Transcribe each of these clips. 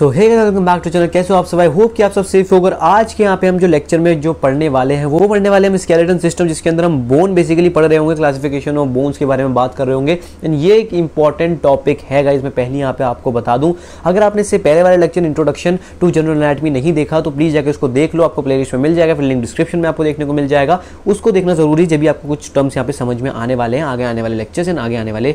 so hey welcome back to channel कैसे हो आप सब आई होप कि आप सब सेफ होकर आज के यहाँ पे हम जो लेक्चर में जो पढ़ने वाले हैं वो पढ़ने वाले हम स्केलेटन सिस्टम जिसके अंदर हम बोन बेसिकली पढ़ रहे होंगे क्लासिफिकेशन ऑफ बोन्स के बारे में बात कर रहे होंगे एंड ये एक इंपॉर्टेंट टॉपिक है गाइज मैं पहले यहाँ पे आपको बता दूँ अगर आपने इससे पहले वाले lecture introduction to general anatomy नहीं देखा तो प्लीज़ जाकर उसको देख लो आपको प्लेलिस्ट में मिल जाएगा फिर लिंक डिस्क्रिप्शन में आपको देखने को मिल जाएगा उसको देखना जरूरी जब भी आपको कुछ टर्म्स यहाँ पे समझ में आने वाले हैं आगे आने वाले लेक्चर्स एंड आगे आने वाले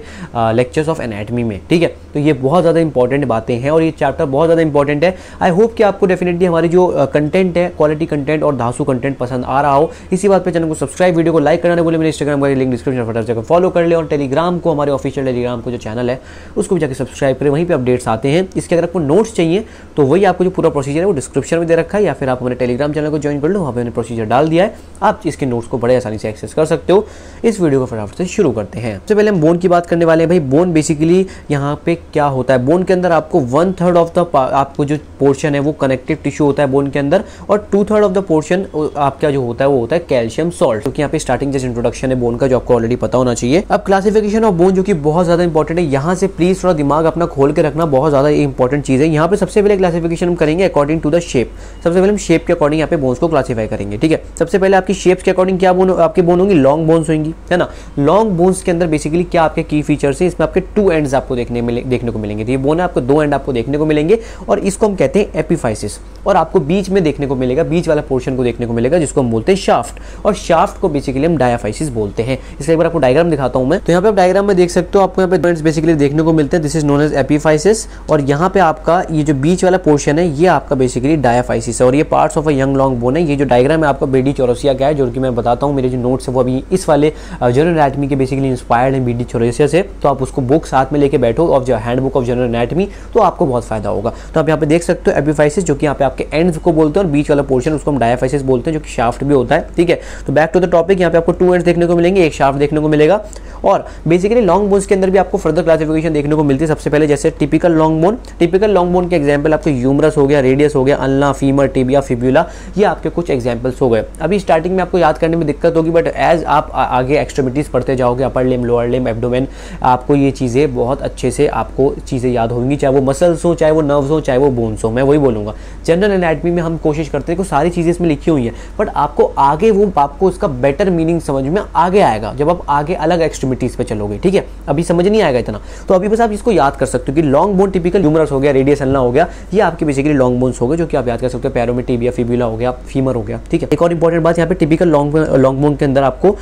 लेक्चर्स ऑफ एनाटमी में ठीक है तो ये बहुत ज़्यादा इंपॉर्टेंट बातें हैं और ये चैप्टर बहुत ज़्यादा इंपॉर्टेंट है आई होप कि आपको डेफिनेटली हमारी जो कंटेंट है क्वालिटी कंटेंट और धासु कंटेंट पसंद आ रहा हो इसी बात पर चैनल को सब्सक्राइब वीडियो को लाइक करना बोले मेरे इंस्टाग्राम का लिंक डिस्क्रिप्शन फटर जाकर फॉलो कर ले और टेलीग्राम को हमारे ऑफिशियल टेलीग्राम को जो चैनल है उसको भी जाकर सब्सक्राइब करें वहीं पर अपडेट्स आते हैं इसके अगर आपको नोट्स चाहिए तो वही आपको जो पूरा प्रोसीजर है वो डिस्क्रिप्शन में दे रखा है या फिर आप हमारे टेलीग्राम चैनल को ज्वाइन कर लो वहाँ पर प्रोसीजर डाल दिया है आप इसके नोट्स को बड़े आसानी से एक्सेस कर सकते हो इस वीडियो को फटाफट से शुरू करते हैं सबसे पहले हम बोन की बात करने वाले हैं भाई बोन बेसिकली यहाँ पे क्या होता है बोन के अंदर आपको वन थर्ड ऑफ द आपको जो पोर्शन है वो कनेक्टिव टिश्यू होता है बोन के अंदर और two third of the portion आपका जो होता है वो होता है कैल्शियम सॉल्ट क्योंकि यहाँ पे स्टार्टिंग जैसे इंट्रोडक्शन है बोन का जो आपको ऑलरेडी पता होना चाहिए अब क्लासिफिकेशन ऑफ बोन जो कि बहुत ज्यादा इंपॉर्टेंट है यहाँ से प्लीज थोड़ा दिमाग अपना खोल के रखना बहुत ज्यादा इंपॉर्टेंट चीज है यहाँ पे सबसे पहले क्लासिफिकेशन हम करेंगे अकॉर्डिंग टू द शेप सबसे पहले हम शेप के अकॉर्डिंग यहाँ पे बोन्स को क्लासीफाई करेंगे ठीक है सबसे पहले आपकी शेप्स के अकॉर्डिंग क्या बोन आपकी बोन होंगी लॉन्ग बोन्स होंगी है ना लॉन्ग बोन्स के अंदर बेसिकली क्या आपके की फीचर्स है इसमें आपके टू एंड आपको देखने मिले देखने को मिलेंगे तो ये बोन है आपको दो एंड आपको देखने को मिलेंगे और इसको हम कहते हैं एपिफाइसिस और आपको बीच में देखने को मिलेगा बीच वाला पोर्शन को देखने को मिलेगा जिसको हम बोलते हैं शाफ्ट और शाफ्ट को बेसिकली हम डायाफाइसिस बोलते हैं इसलिए एक बार आपको डायग्राम दिखाता हूं मैं तो यहाँ पे आप डायग्राम में देख सकते हो आपको यहाँ पे पॉइंट्स बेसिकली देखने को मिलते हैं this is known as epiphysis और यहाँ पे आपका ये जो बीच वाला पोर्शन है ये आपका बेसिकली डायाफाइसिस है और ये part of a young long bone है ये जो डायग्राम है आपका बेडी चौरसिया का है जो कि मैं बताता हूँ मेरे जो नोट्स है वो अभी इस वाले जनरल एनाटमी के बेसिकली इंस्पायर्ड है बी डी चौरसिया से तो आप उसको बुक साथ में लेके बैठो ऑफ जो hand book of general anatomy तो आपको बहुत फायदा होगा तो आप यहाँ पे देख सकते हो एपीफाइसिस जो कि यहाँ पे आपके एंड को बोलते हैं और बीच वाला पोर्शन उसको हम डायफाइसिस बोलते हैं जो कि शाफ्ट भी होता है ठीक है तो बैक टू द टॉपिक यहाँ पे आपको टू एंड देखने को मिलेंगे एक शाफ्ट देखने को मिलेगा और बेसिकली लॉन्ग बोन्स के अंदर भी आपको फर्दर क्लासिफिकेशन देखने को मिलती है सबसे पहले जैसे typical long bone typical long bone के एग्जाम्पल आपके यूमरस हो गया रेडियस हो गया अल्ला फीमर टिबिया फिब्यूला ये आपके कुछ एग्जाम्पल्स हो गए अभी स्टार्टिंग में आपको याद करने में दिक्कत होगी बट एज आप आगे एक्सट्रीमिटीज़ पढ़ते जाओगे अपर लेम लोअर लेम एबडोमेन आपको ये चीज़ें बहुत अच्छे से आपको चीज़ें याद होंगी चाहे वो मसल्स हो चाहे वो नर्व नर्व्स हो चाहे वो बोन्स हो मैं वही बोलूँगा जनरल एनाटमी में हम कोशिश करते हैं कि सारी चीज़ें इसमें लिखी हुई हैं बट आपको आगे वो आपको उसका बेटर मीनिंग समझ में आगे आएगा जब आप आगे अलग एक्सट्रीमिटीज़ पे चलोगे ठीक है अभी समझ नहीं आएगा इतना तो अभी बस आप इसको याद कर सकते हो कि लॉन्ग बोन टिपिकल ह्यूमरस हो गया रेडियस अल्ला हो गया ये आपके बेसिकली लॉन्ग बोन्स हो गए जो कि आप याद कर सकते हो पैरों में टीबिया फिबुला हो गया फीमर हो गया ठीक है एक और इंपॉर्टेंट बात यहाँ पे टिपिकल लॉन्ग लॉन्ग बोन के अंदर आपको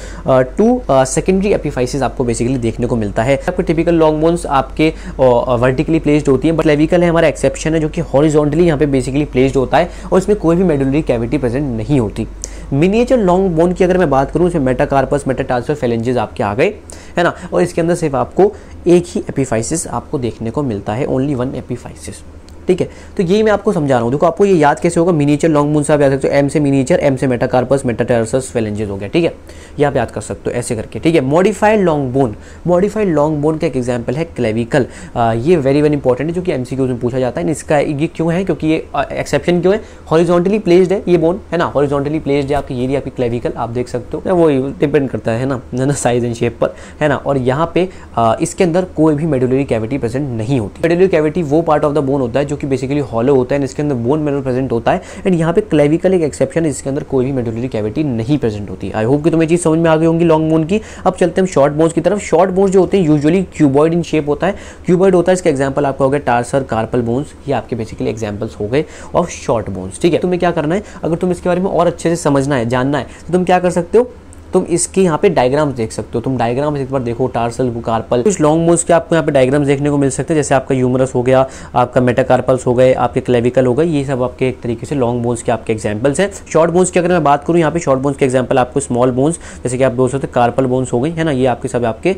टू सेकेंडरी एपिफाइसिस आपको बेसिकली देखने को मिलता है आपके टिपिकल लॉन्ग बोन्स आपके वर्टिकली प्लेस्ड होती है बट लेविकल है हमारा एक्सेप्ट सेप्शन है जो कि हॉरिजॉन्टली यहाँ पे बेसिकली प्लेस्ड होता है और इसमें कोई भी मेडुलरी कैविटी प्रेजेंट नहीं होती मिनिएचर लॉन्ग बोन की अगर मैं बात करूँ इसमें मेटाकार्पस मेटाटार्सर फेलेंजेस आपके आ गए है ना और इसके अंदर सिर्फ आपको एक ही एपीफाइसिस आपको देखने को मिलता है ओनली वन एपीफाइसिस ठीक है तो यही मैं आपको समझा रहा हूँ देखो आपको ये याद कैसे होगा मिनीचर लॉन्ग मून से आप याद सकते हो एम से मिनीचर एम से मेटाकार्पस मेटाटेरसस फेलेंजेस हो गया ठीक है ये आप याद कर सकते हो ऐसे करके ठीक है modified long bone modified long bone का एक एग्जाम्पल है क्लेविकल ये वेरी वेरी इंपॉर्टेंट है जो कि एम में पूछा जाता है इसका ये क्यों है क्योंकि ये एक्सेप्शन क्यों है हॉरिजॉन्टली प्लेस्ड है ये बोन है ना हॉरिजॉन्टली प्लेस्ड है आपकी ये भी आपकी क्लेविकल आप देख सकते हो वो डिपेंड करता है ना ना साइज एंड शेप पर है ना और यहाँ पे इसके अंदर कोई भी मेडुलरी कैविटी प्रेजेंट नहीं होती मेडुलरी कैविटी वो पार्ट ऑफ द बोन होता है जो कि बेसिकली हॉलो होता है इसके अंदर बोन मिनरल प्रेजेंट होता है एंड यहाँ पे क्लेविकल एक एक्सेप्शन इसके अंदर कोई भी मेडुलरी कैविटी नहीं प्रेजेंट होती आई होप कि तुम्हें चीज़ समझ में आ गई होंगी लॉन्ग बोन की अब चलते हम शॉर्ट बोन्स की तरफ शॉर्ट बोन्स जो होते हैं यूजली क्यूबॉइड इन शेप होता है क्यूबॉइड होता है इसका एग्जाम्पल आपका हो गया टारसर कार्पल बोन्स ये आपके बेसिकली एग्जाम्पल्स हो गए ऑफ शॉर्ट बोन्स ठीक है तुम्हें क्या करना है अगर तुम इसके बारे में और अच्छे से समझना है जानना है तो तुम क्या कर सकते हो तुम इसके यहाँ पे डायग्राम देख सकते हो तुम डायग्राम्स एक बार देखो टार्सल कार्पल कुछ लॉन्ग बोन्स के आपको यहाँ पे डायग्राम देखने को मिल सकते हैं जैसे आपका यूमरस हो गया आपका मेटाकार्पल्स हो गए आपके क्लेविकल हो गए ये सब आपके एक तरीके से लॉन्ग बोन्स के आपके एग्जाम्पल्स हैं शॉर्ट बोन्स की अगर मैं बात करूँ यहाँ पे शॉर्ट बोन्स के एग्जाम्पल आपको स्मॉल बोन्स जैसे कि आप दो सकते कार्पल बोन्स हो गई है ना ये आपके सब आपके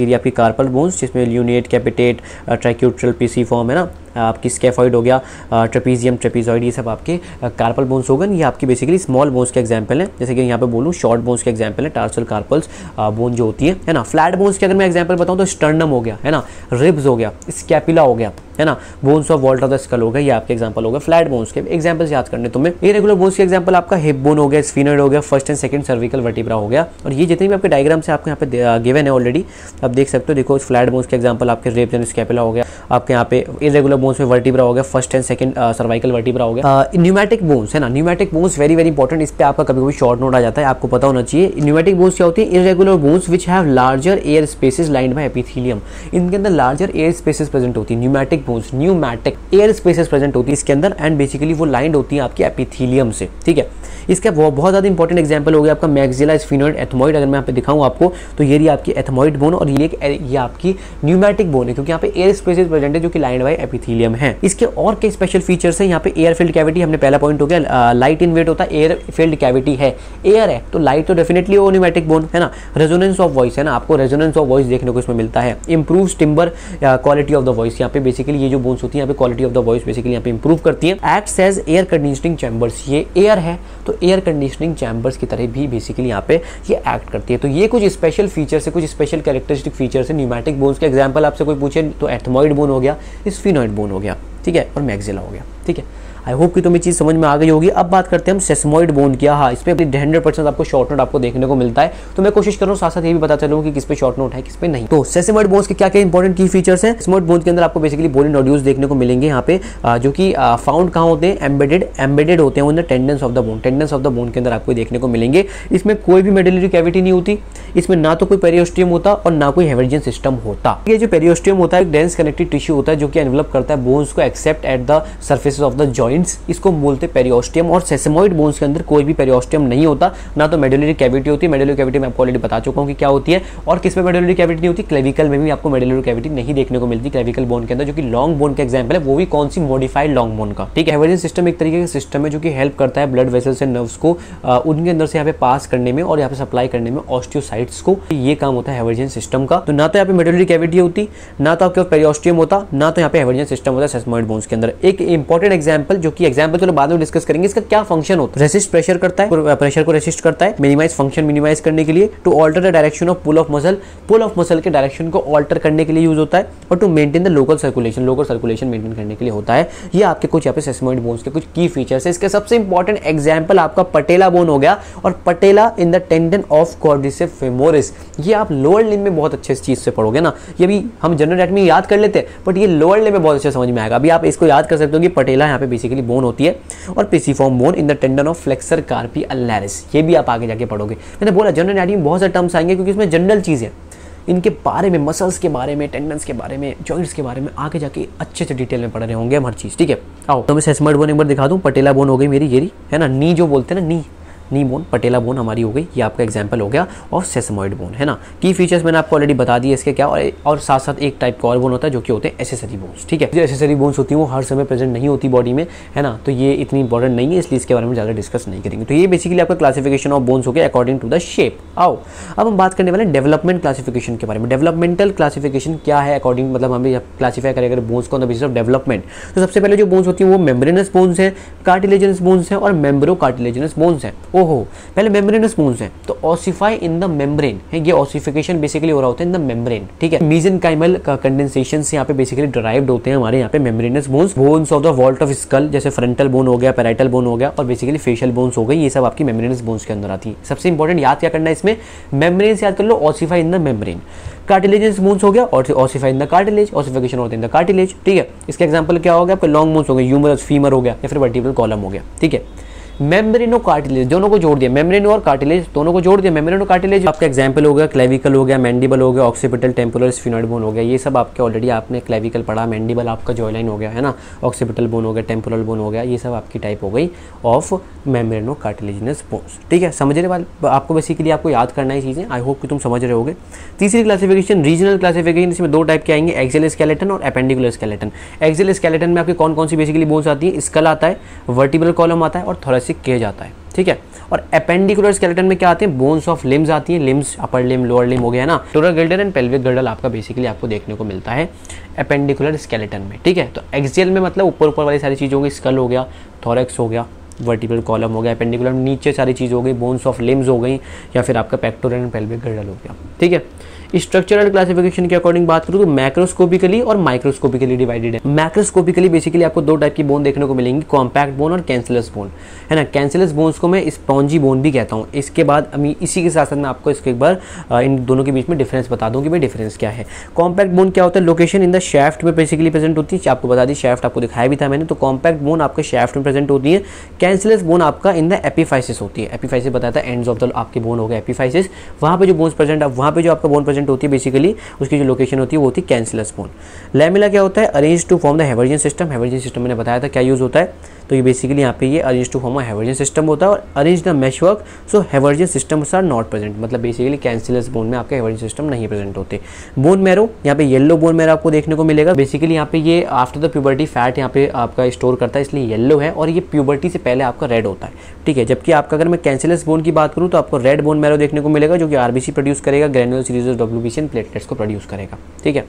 ये आपकी कार्पल बोन्स जिसमें lunate capitate triquetral pisiform है ना आपकी स्केफॉइड हो गया ट्रपीजियम ट्रपीजॉइड ये सब आपके कार्पल बोन्स हो गए ये आपकी बेसिकली स्मॉल बोन्स के एग्जाम्पल हैं जैसे कि यहाँ पे बोलूँ शॉर्ट बोन्स के एग्जाम्पल है टार्सल कार्पल्स बोन जो होती है है ना फ्लैट बोन्स की अगर मैं एग्जाम्पल बताऊँ तो स्टर्नम हो गया है ना रिब्स हो गया स्कैपिला हो गया है ना bones of vault of the skull हो गया ये आपके एग्जाम्पल हो गए फ्लैट बोन्स के एग्जाम्पल्स याद करने तुम्हें इरेगुलर बोन्स के एग्जाम्पल आपका हिप बोन हो गया स्फीनोइड हो गया first and second cervical vertebra हो गया और ये जितने भी आपके डायग्राम से आपके यहाँ पे गिवन है ऑलरेडी आप देख सकते हो देखो फ्लैट बोन्स के एग्जाम्पल आपके रेप एंड स्कैपिला हो गया आपके यहाँ पे इरेगुलर बोन्स में वर्टिब्रा हो गया first and second cervical vertebra हो गया न्यूमेटिक बोन्स है ना pneumatic bones very very important इस पर आपका कभी कभी शॉर्ट नोट आ जाता है आपको पता होना चाहिए न्यूमेटिक बोन्स क्या होती है irregular bones which have larger air spaces line by epithelium इनके अंदर लार्जर एयर स्पेसिस प्रेजेंट होती है pneumatic adipose pneumatic air spaces present होती है इसके अंदर एंड बेसिकली वो लाइंड होती है आपकी एपिथीलियम से ठीक है इसका बहुत ज़्यादा इंपॉर्टेंट एग्जाम्पल हो गया आपका मैगजिला स्फिनोइड एथमॉइड अगर मैं यहाँ पे दिखाऊँ आपको तो ये रही आपकी एथमॉइड बोन और ये एक ये आपकी न्यूमैटिक बोन है क्योंकि यहाँ पे एयर स्पेसिस प्रेजेंट है जो कि लाइंड बाई एपिथीलियम है इसके और कई स्पेशल फीचर्स है यहाँ पे एयर फील्ड कैविटी हमने पहला पॉइंट हो गया लाइट इन वेट होता है एयर फील्ड कैविटी है एयर है तो लाइट तो डेफिनेटली वो न्यूमैटिक बोन है ना रेजोनेंस ऑफ वॉइस है ना आपको रेजोनेंस ऑफ वॉइस देखने को इसमें मिलता है improve timbre quality of the voice यहाँ पे बेसिकली बेसिकली ये जो बोन्स होती है यहाँ पे quality of the voice basically यहाँ पे इंप्रूव करती है act as air conditioning chambers ये एयर है तो एयर कंडीशनिंग चैम्बर्स की तरह भी बेसिकली यहाँ पे ये एक्ट करती है तो ये कुछ स्पेशल फीचर है कुछ स्पेशल कैरेक्टरिस्टिक फीचर्स है न्यूमेटिक बोन्स के एग्जाम्पल आपसे कोई पूछे तो एथमोइड बोन हो गया स्फिनोइड बोन हो गया ठीक है और मैगजिला हो गया ठीक है आई होप कि तुम्हें चीज़ समझ में आ गई होगी अब बात करते हैं हम सेसमोइड बोन की हाँ इसमें हंड्रेड परसेंट आपको शॉर्ट नोट आपको देखने को मिलता है तो मैं कोशिश कर रहा हूँ साथ साथ ये भी पता चलूँ कि किस पे शॉर्ट नोट है किस पे नहीं तो सेसमोइड बोन्स के क्या क्या इंपॉर्टेंट की फीचर्स है स्मोइड बोन के अंदर आपको बेसिकली बोन नोड्यूल्स देखने को मिलेंगे यहाँ पे जो कि फाउंड कहाँ होते हैं एम्बेडेड एम्बेडेड होते हैं tendons of the bone tendons of the bone के अंदर आपको देखने को मिलेंगे इसमें कोई भी मेडिलरी कैविटी नहीं होती इसमें ना तो कोई पेरियोस्टियम होता और ना कोई हेवर्जन सिस्टम होता ये जो पेरियोस्टियम होता है डेंस कनेक्टिव टिश्यू होता है जो कि एनवलप करता है बोन्स को except at the surface of the joint bones इसको बोलते पेरियोस्टियम और सेसमोइड बोन्स के अंदर कोई भी पेरियोस्टियम नहीं होता ना तो मेडुलरी कैविटी होती है मेडुलरी कैविटी मैं आपको ऑलरेडी बता चुका हूँ कि क्या होती है और किस में मेडुलरी कैविटी नहीं होती क्लेविकल में भी आपको मेडुलरी कैविटी नहीं देखने को मिलती क्लेविकल बोन के अंदर जो कि लॉन्ग बोन का एग्जाम्पल है वो भी कौन सी मॉडिफाइड लॉन्ग बोन का ठीक है एवरेजन सिस्टम एक तरीके का सिस्टम है जो कि हेल्प करता है ब्लड वेसल्स एंड नर्व्स को उनके अंदर से यहाँ पे पास करने में और यहाँ पे सप्लाई करने में ऑस्टियोसाइट्स को ये काम होता है एवरेजन सिस्टम का तो ना तो यहाँ पे मेडुलरी कैविटी होती ना तो आपके पेरियोस्टियम होता ना तो यहाँ पे एवरेजन सिस्टम होता है सेस्मोइड बोन्स के अंदर एक इंपॉर्टेंट एग्जाम्पल जो कि एग्जाम्पल चलो बाद में डिस्कस करेंगे इसका क्या फंक्शन होता है रेसिस्ट प्रेशर करता है प्रेशर को रेसिस्ट करता है मिनिमाइज फंक्शन मिनिमाइज करने के लिए to alter the direction of pull of muscle pull of muscle के डायरेक्शन को ऑल्टर करने के लिए यूज होता है और to maintain the local circulation local circulation maintain करने के लिए होता है ये आपके कुछ यहाँ पे सेसमोइड बोन्स के कुछ की फीचर्स है इसके सबसे इंपॉर्टेंट एग्जाम्पल आपका पटेला बोन हो गया और patella in the tendon of quadriceps femoris ये आप लोअर लिम में बहुत अच्छे इस चीज़ से पढ़ोगे ना ये भी हम जनरल एटमी याद कर लेते हैं बट ये लोअर लिम में बहुत अच्छे समझ में आएगा अभी आप इसको याद कर सकते हो कि पटेला यहाँ पे बेसिक बेसिकली बोन होती है और pisiform bone in the tendon of flexor carpi ulnaris ये भी आप आगे जाके पढ़ोगे मैंने बोला जनरल एनाटॉमी में बहुत सारे टर्म्स आएंगे क्योंकि इसमें जनरल चीज़ है इनके बारे में मसल्स के बारे में टेंडन्स के बारे में जॉइंट्स के बारे में आगे जाके अच्छे से डिटेल में पढ़ रहे होंगे हम हर चीज़ ठीक है आओ तो मैं सेसमर्ड बोन एक बार दिखा दूँ पटेला बोन हो गई मेरी येरी है ना नी जो बोलते हैं ना नी नी बोन पटेला बोन हमारी हो गई ये आपका एग्जाम्पल हो गया और सेसमोइड बोन है ना की फीचर्स मैंने आपको ऑलरेडी बता दिए इसके क्या और, और साथ साथ एक टाइप का और बोन होता है जो कि होते हैं एसेसरी बोन्स ठीक है जो एसेसरी बोन्स होती हैं वो हर समय प्रेजेंट नहीं होती बॉडी में है ना तो ये इतनी इंपॉर्टेंट नहीं है इसलिए इसके बारे में ज़्यादा डिस्कस नहीं करेंगे तो ये बेसिकली आपका क्लासिफिकेशन ऑफ बोन्स हो गया अकॉर्डिंग टू द शेप आओ अब हम बात करने वाले डेवलपमेंट क्लासिफिकेशन के बारे में डेवलपमेंटल क्लासिफिकेशन क्या है अकॉर्डिंग मतलब हमें क्लासीफाई करें अगर बोन्स को बेसिस ऑफ डेवलपमेंट तो सबसे पहले जो बोन्स होती है वो मेम्ब्रेनस बोन्स हैं कार्टिलेजनस बोन्स हैं और मेम्ब्रो कार्टिलेजनस बोन्स हैं ओहो पहले मेम्ब्रेनस बोन्स हैं तो ऑसिफाई इन द मेम्ब्रेन है ये ऑसिफिकेशन बेसिकली हो रहा होता है इन द मेम्ब्रेन ठीक है मीजन काइमल कंडेंसेशन से यहाँ पे बेसिकली डिराइव्ड होते हैं हमारे यहाँ पे membranous bones bones of the vault of skull जैसे फ्रंटल बोन हो गया पेराइटल बोन हो गया और बेसिकली फेशियल बोन्स हो गई ये सब आपकी मेम्ब्रेनस बोन्स के अंदर आती है सबसे इंपॉर्टेंट याद क्या करना है इसमें मेम्ब्रेन याद कर लो ossify in the membrane cartilages bones हो गया और ossify in the cartilage ossification होते इन द कार्टिलेज ठीक है इसका एग्जाम्पल क्या हो गया आपका लॉन्ग बोन्स हो गए यूमरस फीमर हो गया या फिर वर्टिबल कॉलम हो गया ठीक है मेम्ब्रेनो कार्टिलेज दोनों को जोड़ दिया मेम्ब्रेनो और कार्टिलेज दोनों को जोड़ दिया मेम्ब्रेनो कार्टिलेज आपका एग्जाम्पल हो गया क्लेविकल हो गया मैंडिबल हो गया ऑक्सीपिटल टेम्पुलर स्फिनॉइड बोन हो गया ये सब आपके ऑलरेडी आपने क्लेविकल पढ़ा मैंडिबल आपका जॉयलाइन हो गया है ना ऑक्सीपिटल बोन हो गया टेम्पोरल बोन हो गया ये सब आपकी टाइप हो गई ऑफ मेम्ब्रेनो कार्टिलेजनस बोन्स ठीक है समझ रहे वाले आपको बेसिकली आपको याद करना है चीज़ें आई होप कि तुम समझ रहे हो तीसरी क्लासिफिकेशन रीजनल क्लासिफिकेशन इसमें दो टाइप के आएंगे एक्सेल स्केलेटन और एपेंडिकुलर स्केलेटन एक्सेल स्केलेटन में आपकी कौन कौन सी बेसिकली बोन्स आती है स्कल आता है वर्टिबल कॉलम आता है और थोड़ा जोरासिक किया जाता है ठीक है और अपेंडिकुलर स्केलेटन में क्या आते हैं बोन्स ऑफ लिम्स आती हैं लिम्स अपर लिम लोअर लिम हो गया ना टोरल गर्डल एंड पेल्विक गर्डल आपका बेसिकली आपको देखने को मिलता है अपेंडिकुलर स्केलेटन में ठीक है तो एक्सियल में मतलब ऊपर ऊपर वाली सारी चीज़ होगी स्कल हो गया थॉरेक्स हो गया वर्टिकल कॉलम हो गया अपेंडिकुलर नीचे सारी चीज़ हो गई बोन्स ऑफ लिम्स हो गई या फिर आपका पैक्टोरल एंड पेल्विक गर्डल हो गया ठीक है स्ट्रक्चरल क्लासिफिकेशन के अकॉर्डिंग बात करूं तो मैक्रोस्कोपिकली और माइक्रोस्कोपिकली डिवाइडेड है मैक्रोस्कोपिकली बेसिकली आपको दो टाइप की बोन देखने को मिलेंगी कॉम्पैक्ट बोन और कैंसिलस बोन है ना कैंसिलस बोन्स को मैं स्पॉन्जी बोन भी कहता हूँ इसके बाद अभी इसी के साथ साथ मैं आपको इसको एक बार इन दोनों के बीच में डिफरेंस बता दूँ कि भाई डिफरेंस क्या है कॉम्पैक्ट बोन क्या होता है लोकेशन इन द शेफ्ट में बेसिकली प्रेजेंट होती है आपको बता दी शेफ्ट आपको दिखाया भी था मैंने तो कॉम्पैक्ट बोन आपके शेफ्ट में प्रेजेंट होती है कैंसिलस बोन आपका इन द एपीफाइसिस होती है एपीफाइसिस बताया था एंड ऑफ द आपके बोन हो गए एपीफाइसिस वहाँ पर जो बोन्स प्रेजेंट है वहाँ पर जो आपका बोन प्रेजेंट होती है बेसिकली उसकी जो लोकेशन होती है वो होती है कैंसिलस बोन लैमिला क्या होता है arrange to form the Haversian system Haversian system मैंने बताया था क्या यूज़ होता है तो ये बेसिकली यहाँ पे ये arrange to form Haversian system होता है और arrange the meshwork so Haversian systems are not present मतलब बेसिकली कैंसिलस बोन में आपके हेवर्जन सिस्टम नहीं प्रेजेंट होते बोन मैरो यहाँ पे येलो बोन मैरो आपको देखने को मिलेगा बेसिकली यहाँ पे ये आफ्टर द प्यूबर्टी फैट यहाँ पे आपका स्टोर करता है इसलिए येलो है और ये प्यूबर्टी से पहले आपका रेड होता है ठीक है जबकि आपका अगर मैं कैंसिलस बोन की बात करूँ तो आपको रेड बोन मैरो देखने को मिलेगा जो कि आरबीसी प्रोड्यूस करेगा ग्रेनुअल सीरीज ग्लोब्यूबिशन प्लेटलेट्स को प्रोड्यूस करेगा ठीक है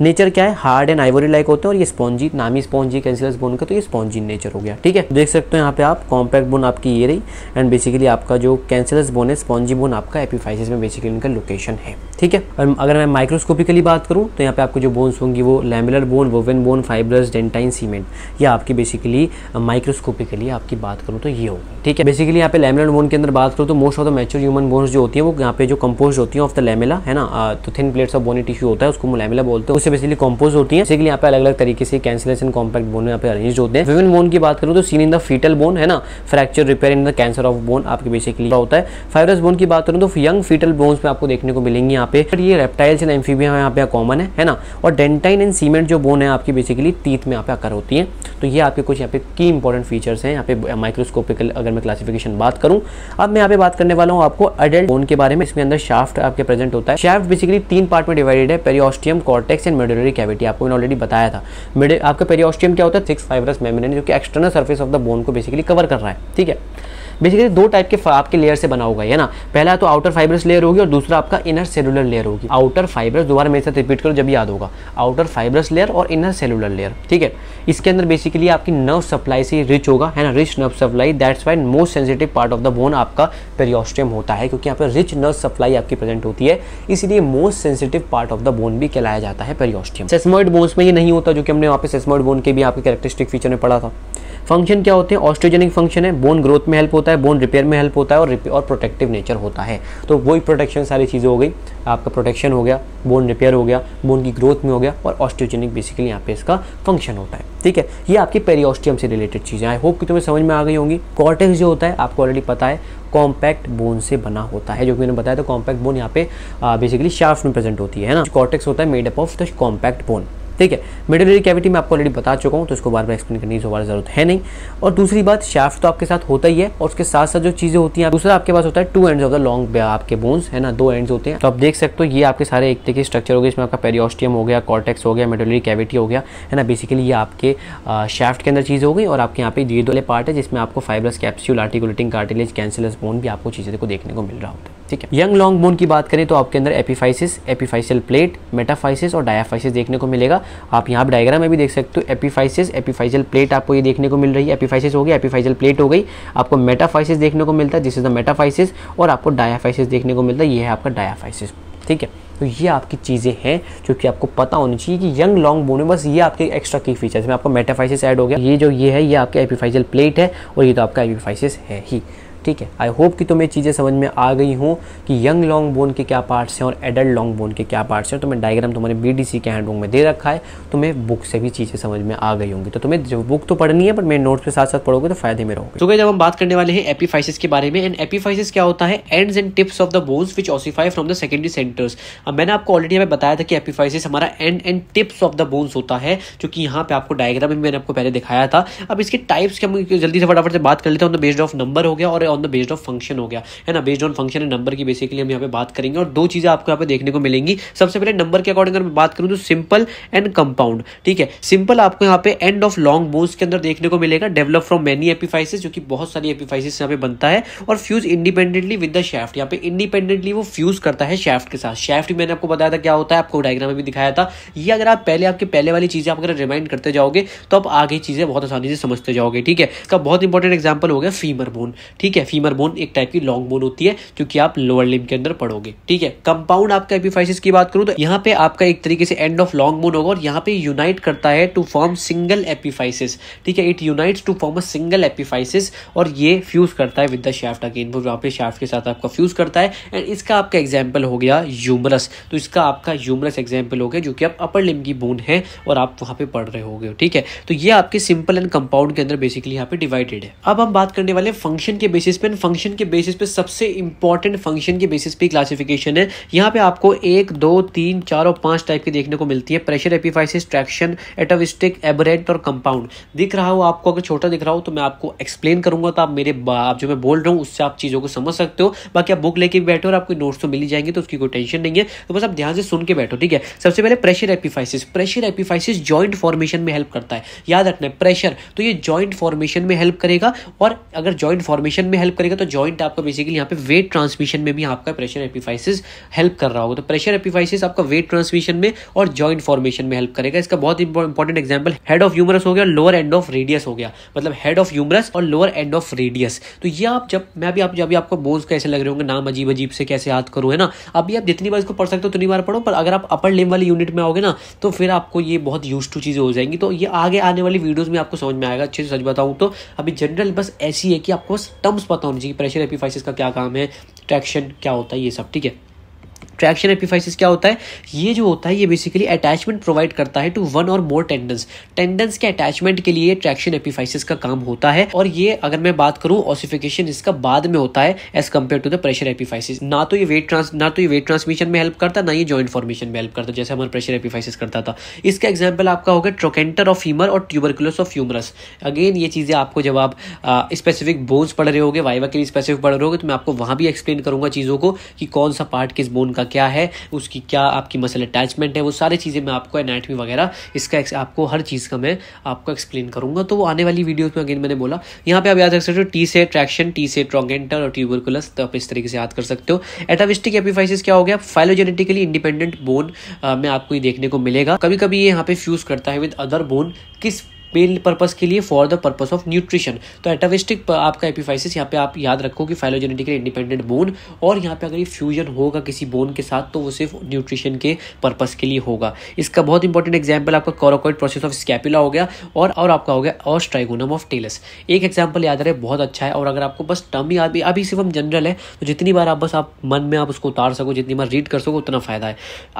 नेचर क्या है हार्ड एंड आइवरी लाइक होते हैं और ये स्पॉन्जी नामी स्पॉन्जी कैंसिलस बोन का तो ये स्पॉन्जी नेचर हो गया ठीक है देख सकते हो यहाँ पे आप कॉम्पैक्ट बोन आपकी ये रही एंड बेसिकली आपका जो कैंसिलस बोन है स्पॉन्जी बोन आपका एपीफाइसिस में बेसिकली इनका लोकेशन है ठीक है और अगर मैं माइक्रोस्कोपिकली बात करूँ तो यहाँ पे आपको जो बोन्स होंगी वो lamellar bone woven bone fibrous dentine cement ये आपकी बेसिकली माइक्रोस्कोपिकली आपकी बात करूँ तो ये होगा ठीक है बेसिकली यहाँ पे लैमुलर बोन के अंदर बात करूँ तो most of the mature human bones जो होती है वो यहाँ पे जो कंपोज होती है ऑफ द लेमेला है ना तो thin plates of bony tissue होता है उसको लेमेला बोलते हैं से बेसिकली कॉम्पोज होती है बेसिकली यहाँ पे अलग अलग तरीके से कैंसिलेशन कॉम्पैक्ट बोन यहाँ पे अरेंज होते हैं विमेन बोन की बात करूँ तो seen in the foetal bone है ना fracture repair in the cancer of bone आपके बेसिकली होता है फाइब्रस बोन की बात करूँ तो यंग फीटल बोन्स में आपको देखने को मिलेंगी यहाँ पे ये रेप्टाइल्स एंड एम्फीबिया यहाँ पे कॉमन है है ना और डेंटाइन एंड सीमेंट जो बोन है आपकी बेसिकली तीत में यहाँ पे आकर होती है तो ये आपके कुछ यहाँ पे की इंपॉर्टेंट फीचर्स हैं यहाँ पे माइक्रोस्कोपिकल अगर मैं क्लासिफिकेशन बात करूँ अब मैं यहाँ पे बात करने वाला हूँ आपको अडल्ट बोन के बारे में इसमें अंदर शाफ्ट आपके प्रेजेंट होता है शाफ्ट बेसिकली तीन पार्ट में डिवाइडेड है periosteum cortex and medullary cavity आपको ऑलरेडी बताया था मिडल आपका पेरियोस्टियम क्या होता है थिक्स फाइबरस मेम्ब्रेन जो कि external surface of the bone को बेसिकली कवर कर रहा है ठीक है बेसिकली दो टाइप के आपके लेयर से बना होगा है ना पहला तो आउटर फाइब्रस लेयर होगी और दूसरा आपका इनर सेलुलर लेयर होगी आउटर फाइबरस दोबारा मेरे साथ रिपीट करो जब याद होगा आउटर फाइब्रस लेयर और इनर सेलुलर लेयर ठीक है इसके अंदर बेसिकली आपकी नर्व सप्लाई से रिच होगा है ना rich nerve supply that's why most sensitive part of the bone आपका पेरियोस्टियम होता है क्योंकि यहाँ पर रिच नर्व सप्लाई आपकी प्रेजेंट होती है इसलिए most sensitive part of the bone भी कहलाया जाता है पेरियोस्टियम सेस्मोइड बोन्स में ये नहीं होता जो कि हमने वहाँ पे सेस्मोइड बोन के भी आपके कैरेक्टरिस्टिक फीचर में पढ़ा था फंक्शन क्या होते हैं ऑस्ट्रोजेनिक फंक्शन है बोन ग्रोथ में हेल्प होता है बोन रिपेयर में हेल्प होता है और और प्रोटेक्टिव नेचर होता है तो वही प्रोटेक्शन सारी चीज़ें हो गई आपका प्रोटेक्शन हो गया बोन रिपेयर हो गया बोन की ग्रोथ में हो गया और ऑस्ट्रोजेनिक बेसिकली यहाँ पे इसका फंक्शन होता है ठीक है ये आपकी पेरियोस्टियम से रिलेटेड चीज़ें आई होप कि तुम्हें समझ में आ गई होंगी कॉर्टेक्स जो होता है आपको ऑलरेडी पता है कॉम्पैक्ट बोन से बना होता है जो कि मैंने बताया तो कॉम्पैक्ट बोन यहाँ पे बेसिकली शार्फ में प्रेजेंट होती है ना कॉर्टेक्स होता है made up of the compact bone ठीक है मेडलरी कैविटी में आपको ऑलरेडी बता चुका हूँ तो इसको बार बार एक्सप्लेन करने की दोबारा जरूरत है नहीं और दूसरी बात शाफ्ट तो आपके साथ होता ही है और उसके साथ साथ जो चीज़ें होती हैं दूसरा आपके पास होता है two end of the long आपके बोन्स है ना दो एंड्स होते हैं तो आप देख सकते हो ये आपके सारे एक तरीके स्ट्रक्चर हो गए इसमें आपका पेरियोस्टियम हो गया कॉर्टेक्स हो गया मेडोलरी कैविटी हो गया है ना बेसिकली ये आपके शाफ्ट के अंदर चीज़ हो गई और आपके यहाँ पे ये दो पार्ट है जिसमें आपको fibrous capsule articulating cartilage cancellous bone भी आपको चीज़ें को देखने को मिल रहा होता है ठीक है यंग लॉन्ग बोन की बात करें तो आपके अंदर एपिफाइसिस एपिफाइसियल प्लेट मेटाफाइसिस और डायाफाइसिस देखने को मिलेगा आप यहाँ पर डायग्राम में भी देख सकते हो एपीफाइसिस एपीफाइजल प्लेट आपको ये देखने को मिल रही है एपीफाइसिस हो गई एपीफाइजल प्लेट हो गई आपको मेटाफाइसिस देखने को मिलता है जिस इज द मेटाफाइसिस और आपको डायाफाइसिस देखने को मिलता है ये है आपका डायाफाइसिस ठीक है तो ये आपकी चीज़ें हैं जो कि आपको पता होनी चाहिए कि यंग लॉन्ग बोन में बस ये आपके एक्स्ट्रा की फीचर्स में आपका मेटाफाइसिस ऐड हो गया ये जो ये है ये आपका एपीफाइजल प्लेट है और ये तो आपका एपीफाइसिस है ही ठीक है आई होप कि तुम्हें चीज़ें समझ में आ गई हूँ कि यंग लॉन्ग बोन के क्या पार्ट्स हैं और एडल्ट लॉन्ग बोन के क्या पार्ट्स हैं तो मैं डायग्राम तुम्हारे बीडीसी के हैंडबुक में दे रखा है तुम्हें तो बुक से भी चीज़ें समझ में आ गई होंगी तो तुम्हें जो बुक तो पढ़नी है बट मेरे नोट्स के साथ साथ पढ़ोगे तो फायदे में रहोगे चूंकि तो जब हम बात करने वाले हैं एपीफाइसिस के बारे में एंड एपीफाइसिस क्या होता है ends and tips of the bones which ossify from the secondary centres अब मैंने आपको ऑलरेडी हमें बताया था कि एपीफाइसिस हमारा end and tips of the bones होता है जो कि यहाँ पे आपको डायग्राम में मैंने आपको पहले दिखाया था अब इसके टाइप्स के हम जल्दी से फटाफट से बात कर लेते हैं बेस्ड ऑफ नंबर हो गया और on the based of function हो गया है ना based on function and number की बेसिकली हम यहाँ पे बात करेंगे और दो चीज़ें आपको यहाँ पे देखने को मिलेंगी सबसे पहले नंबर के अकॉर्डिंग अगर मैं बात करूँ तो सिंपल एंड कंपाउंड ठीक है सिंपल आपको यहाँ पे एंड ऑफ लॉन्ग बोन्स के अंदर देखने को मिलेगा डेवलप फ्रॉम मेनी एपीफाइसिस जो कि बहुत सारी एपीफाइसिस यहाँ पे बनता है और fuse independently with the shaft यहाँ पे इंडिपेंडेंटली वो फ्यूज करता है शेफ्ट के साथ शेफ्ट मैंने आपको बताया था क्या होता है आपको डायग्राम में भी दिखाया था ये अगर आप पहले आपके पहले वाली चीज़ें आप अगर रिमाइंड करते जाओगे तो आप आगे चीज़ें बहुत आसानी से समझते जाओगे ठीक है इसका बहुत इंपॉर्टेंट एग्जाम्पल हो गया फीमर बोन ठीक है फीमर बोन एक टाइप की लॉन्ग बोन होती है जो कि आप लोअर लिम के अंदर पढ़ोगे ठीक है कंपाउंड आपका एपिफाइसिस की बात करूं तो यहाँ पे आपका एक तरीके से एंड ऑफ लॉन्ग बोन होगा और यहाँ पे यूनाइट करता है टू फॉर्म सिंगल एपिफाइसिस ठीक है it unites to form a single epiphysis और ये फ्यूज करता है विद द शाफ्ट अगेन वो यहाँ पे शाफ्ट के साथ आपका फ्यूज करता है एंड इसका आपका एग्जाम्पल हो गया यूमरस तो इसका आपका यूमरस एग्जाम्पल हो गया जो कि आप अपर लिम की बोन है और आप वहाँ पे पढ़ रहे हो ठीक है तो ये आपके सिंपल एंड कंपाउंड के अंदर बेसिकली यहाँ पे डिवाइडेड है अब हम बात करने वाले फंक्शन के बेसिस बेसिस पे फंक्शन के बेसिस पे सबसे इंपॉर्टेंट फंक्शन के बेसिस पे क्लासिफिकेशन है यहाँ पे आपको एक दो तीन चार और पांच टाइप की देखने को मिलती है pressure epiphysis traction atavistic aberrant और कंपाउंड दिख रहा हो आपको अगर छोटा दिख रहा हो तो मैं आपको एक्सप्लेन करूंगा तो आप मेरे आप जो मैं बोल रहा हूँ उससे आप चीज़ों को समझ सकते हो बाकी आप बुक लेके बैठे और आपको नोट्स तो मिल जाएंगे तो उसकी कोई टेंशन नहीं है तो बस आप ध्यान से सुन के बैठो ठीक है सबसे पहले pressure epiphysis pressure epiphysis joint formation में हेल्प करता है याद रखना है प्रेशर तो ये ज्वाइंट फॉर्मेशन में हेल्प करेगा और अगर ज्वाइंट फॉर्मेशन में में हेल्प करेगा तो जॉइंट आपका बेसिकली यहाँ पे वेट ट्रांसमिशन में भी आपका प्रेशर एपिफाइसिस हेल्प कर रहा होगा तो प्रेशर एपिफाइसिस आपका वेट ट्रांसमिशन में और जॉइंट फॉर्मेशन में हेल्प करेगा इसका बहुत important example head of humerus हो गया लोअर एंड ऑफ रेडियस हो गया मतलब हेड ऑफ यूमरस और लोअर एंड ऑफ रेडियस तो ये आप जब मैं भी आप जब आपको बोल्स कैसे लग रहे होंगे नाम अजीब अजीब से कैसे याद करूँ है ना अभी आप जितनी बार इसको पढ़ सकते हो उतनी बार पढ़ो पर अगर आप अपर लिम वाली यूनिट में आओगे ना तो फिर आपको ये बहुत यूज टू चीज़ें हो जाएंगी तो ये आगे आने वाली वीडियोज़ में आपको समझ में आएगा अच्छे से सच बताऊँ तो अभी जनरल बस ऐसी है कि आपको बस टर्म्स पता होनी चाहिए प्रेशर एपीफाइसिस का क्या काम है ट्रैक्शन क्या होता है ये सब ठीक है ट्रैक्शन एपिफाइसिस क्या होता है ये जो होता है ये बेसिकली अटैचमेंट प्रोवाइड करता है टू वन और मोर टेंडन्स टेंडन्स के अटैचमेंट के लिए ट्रैक्शन एपिफाइसिस का काम होता है और ये अगर मैं बात करूं ऑसिफिकेशन इसका बाद में होता है as compare to the pressure epiphysis ना तो ये वेट ट्रांस ना तो ये वेट ट्रांसमिशन में हेल्प करता ना ये जॉइंट फॉर्मेशन में हेल्प करता जैसे हमारा प्रेशर एपिफाइसिस करता था इसका एग्जाम्पल आपका होगा ट्रोकेंटर ऑफ ह्यूमर और ट्यूबरकुलस ऑफ ह्यूमरस अगेन ये चीज़ें आपको जब आप स्पेसिफिक बोन्स पढ़ रहे होगे वाइवा के लिए स्पेसिफिक पढ़ रहे होगे तो मैं आपको वहां भी एक्सप्लेन करूंगा चीज़ों को कि कौन सा पार्ट किस बोन का क्या है उसकी क्या आपकी मसल अटैचमेंट है वो सारी चीज़ें मैं आपको एनाटमी वगैरह इसका आपको हर चीज़ का मैं आपको एक्सप्लेन करूँगा तो वो आने वाली वीडियोज़ में अगेन मैंने बोला यहाँ पे आप याद रख सकते हो टी से ट्रैक्शन टी से ट्रोंगेंटर और ट्यूबरकुलस तो आप इस तरीके से याद कर सकते हो एटाविस्टिक एपिफाइसिस क्या हो गया फाइलोजेनेटिकली इंडिपेंडेंट बोन में आपको ये देखने को मिलेगा कभी कभी ये यहाँ पे फ्यूज़ करता है विद अदर बोन किस मेन पर्पस के लिए for the purpose of nutrition तो एटाविस्टिक आपका एपिफाइसिस यहाँ पे आप याद रखो कि फाइलोजेनेटिकली इंडिपेंडेंट बोन और यहाँ पे अगर ये फ्यूजन होगा किसी बोन के साथ तो वो सिर्फ न्यूट्रिशन के पर्पस के लिए होगा इसका बहुत इंपॉर्टेंट एग्जाम्पल आपका कॉरोकॉइड प्रोसेस ऑफ स्कैपिला हो गया और और आपका हो गया और स्ट्राइगोनम ऑफ टेलस एक एग्जाम्पल याद रहे बहुत अच्छा है और अगर आपको बस टर्म याद भी अभी सिर्फ हम जनरल है तो जितनी बार आप बस आप मन में आप उसको उतार सको जितनी बार रीड कर सको उतना फायदा है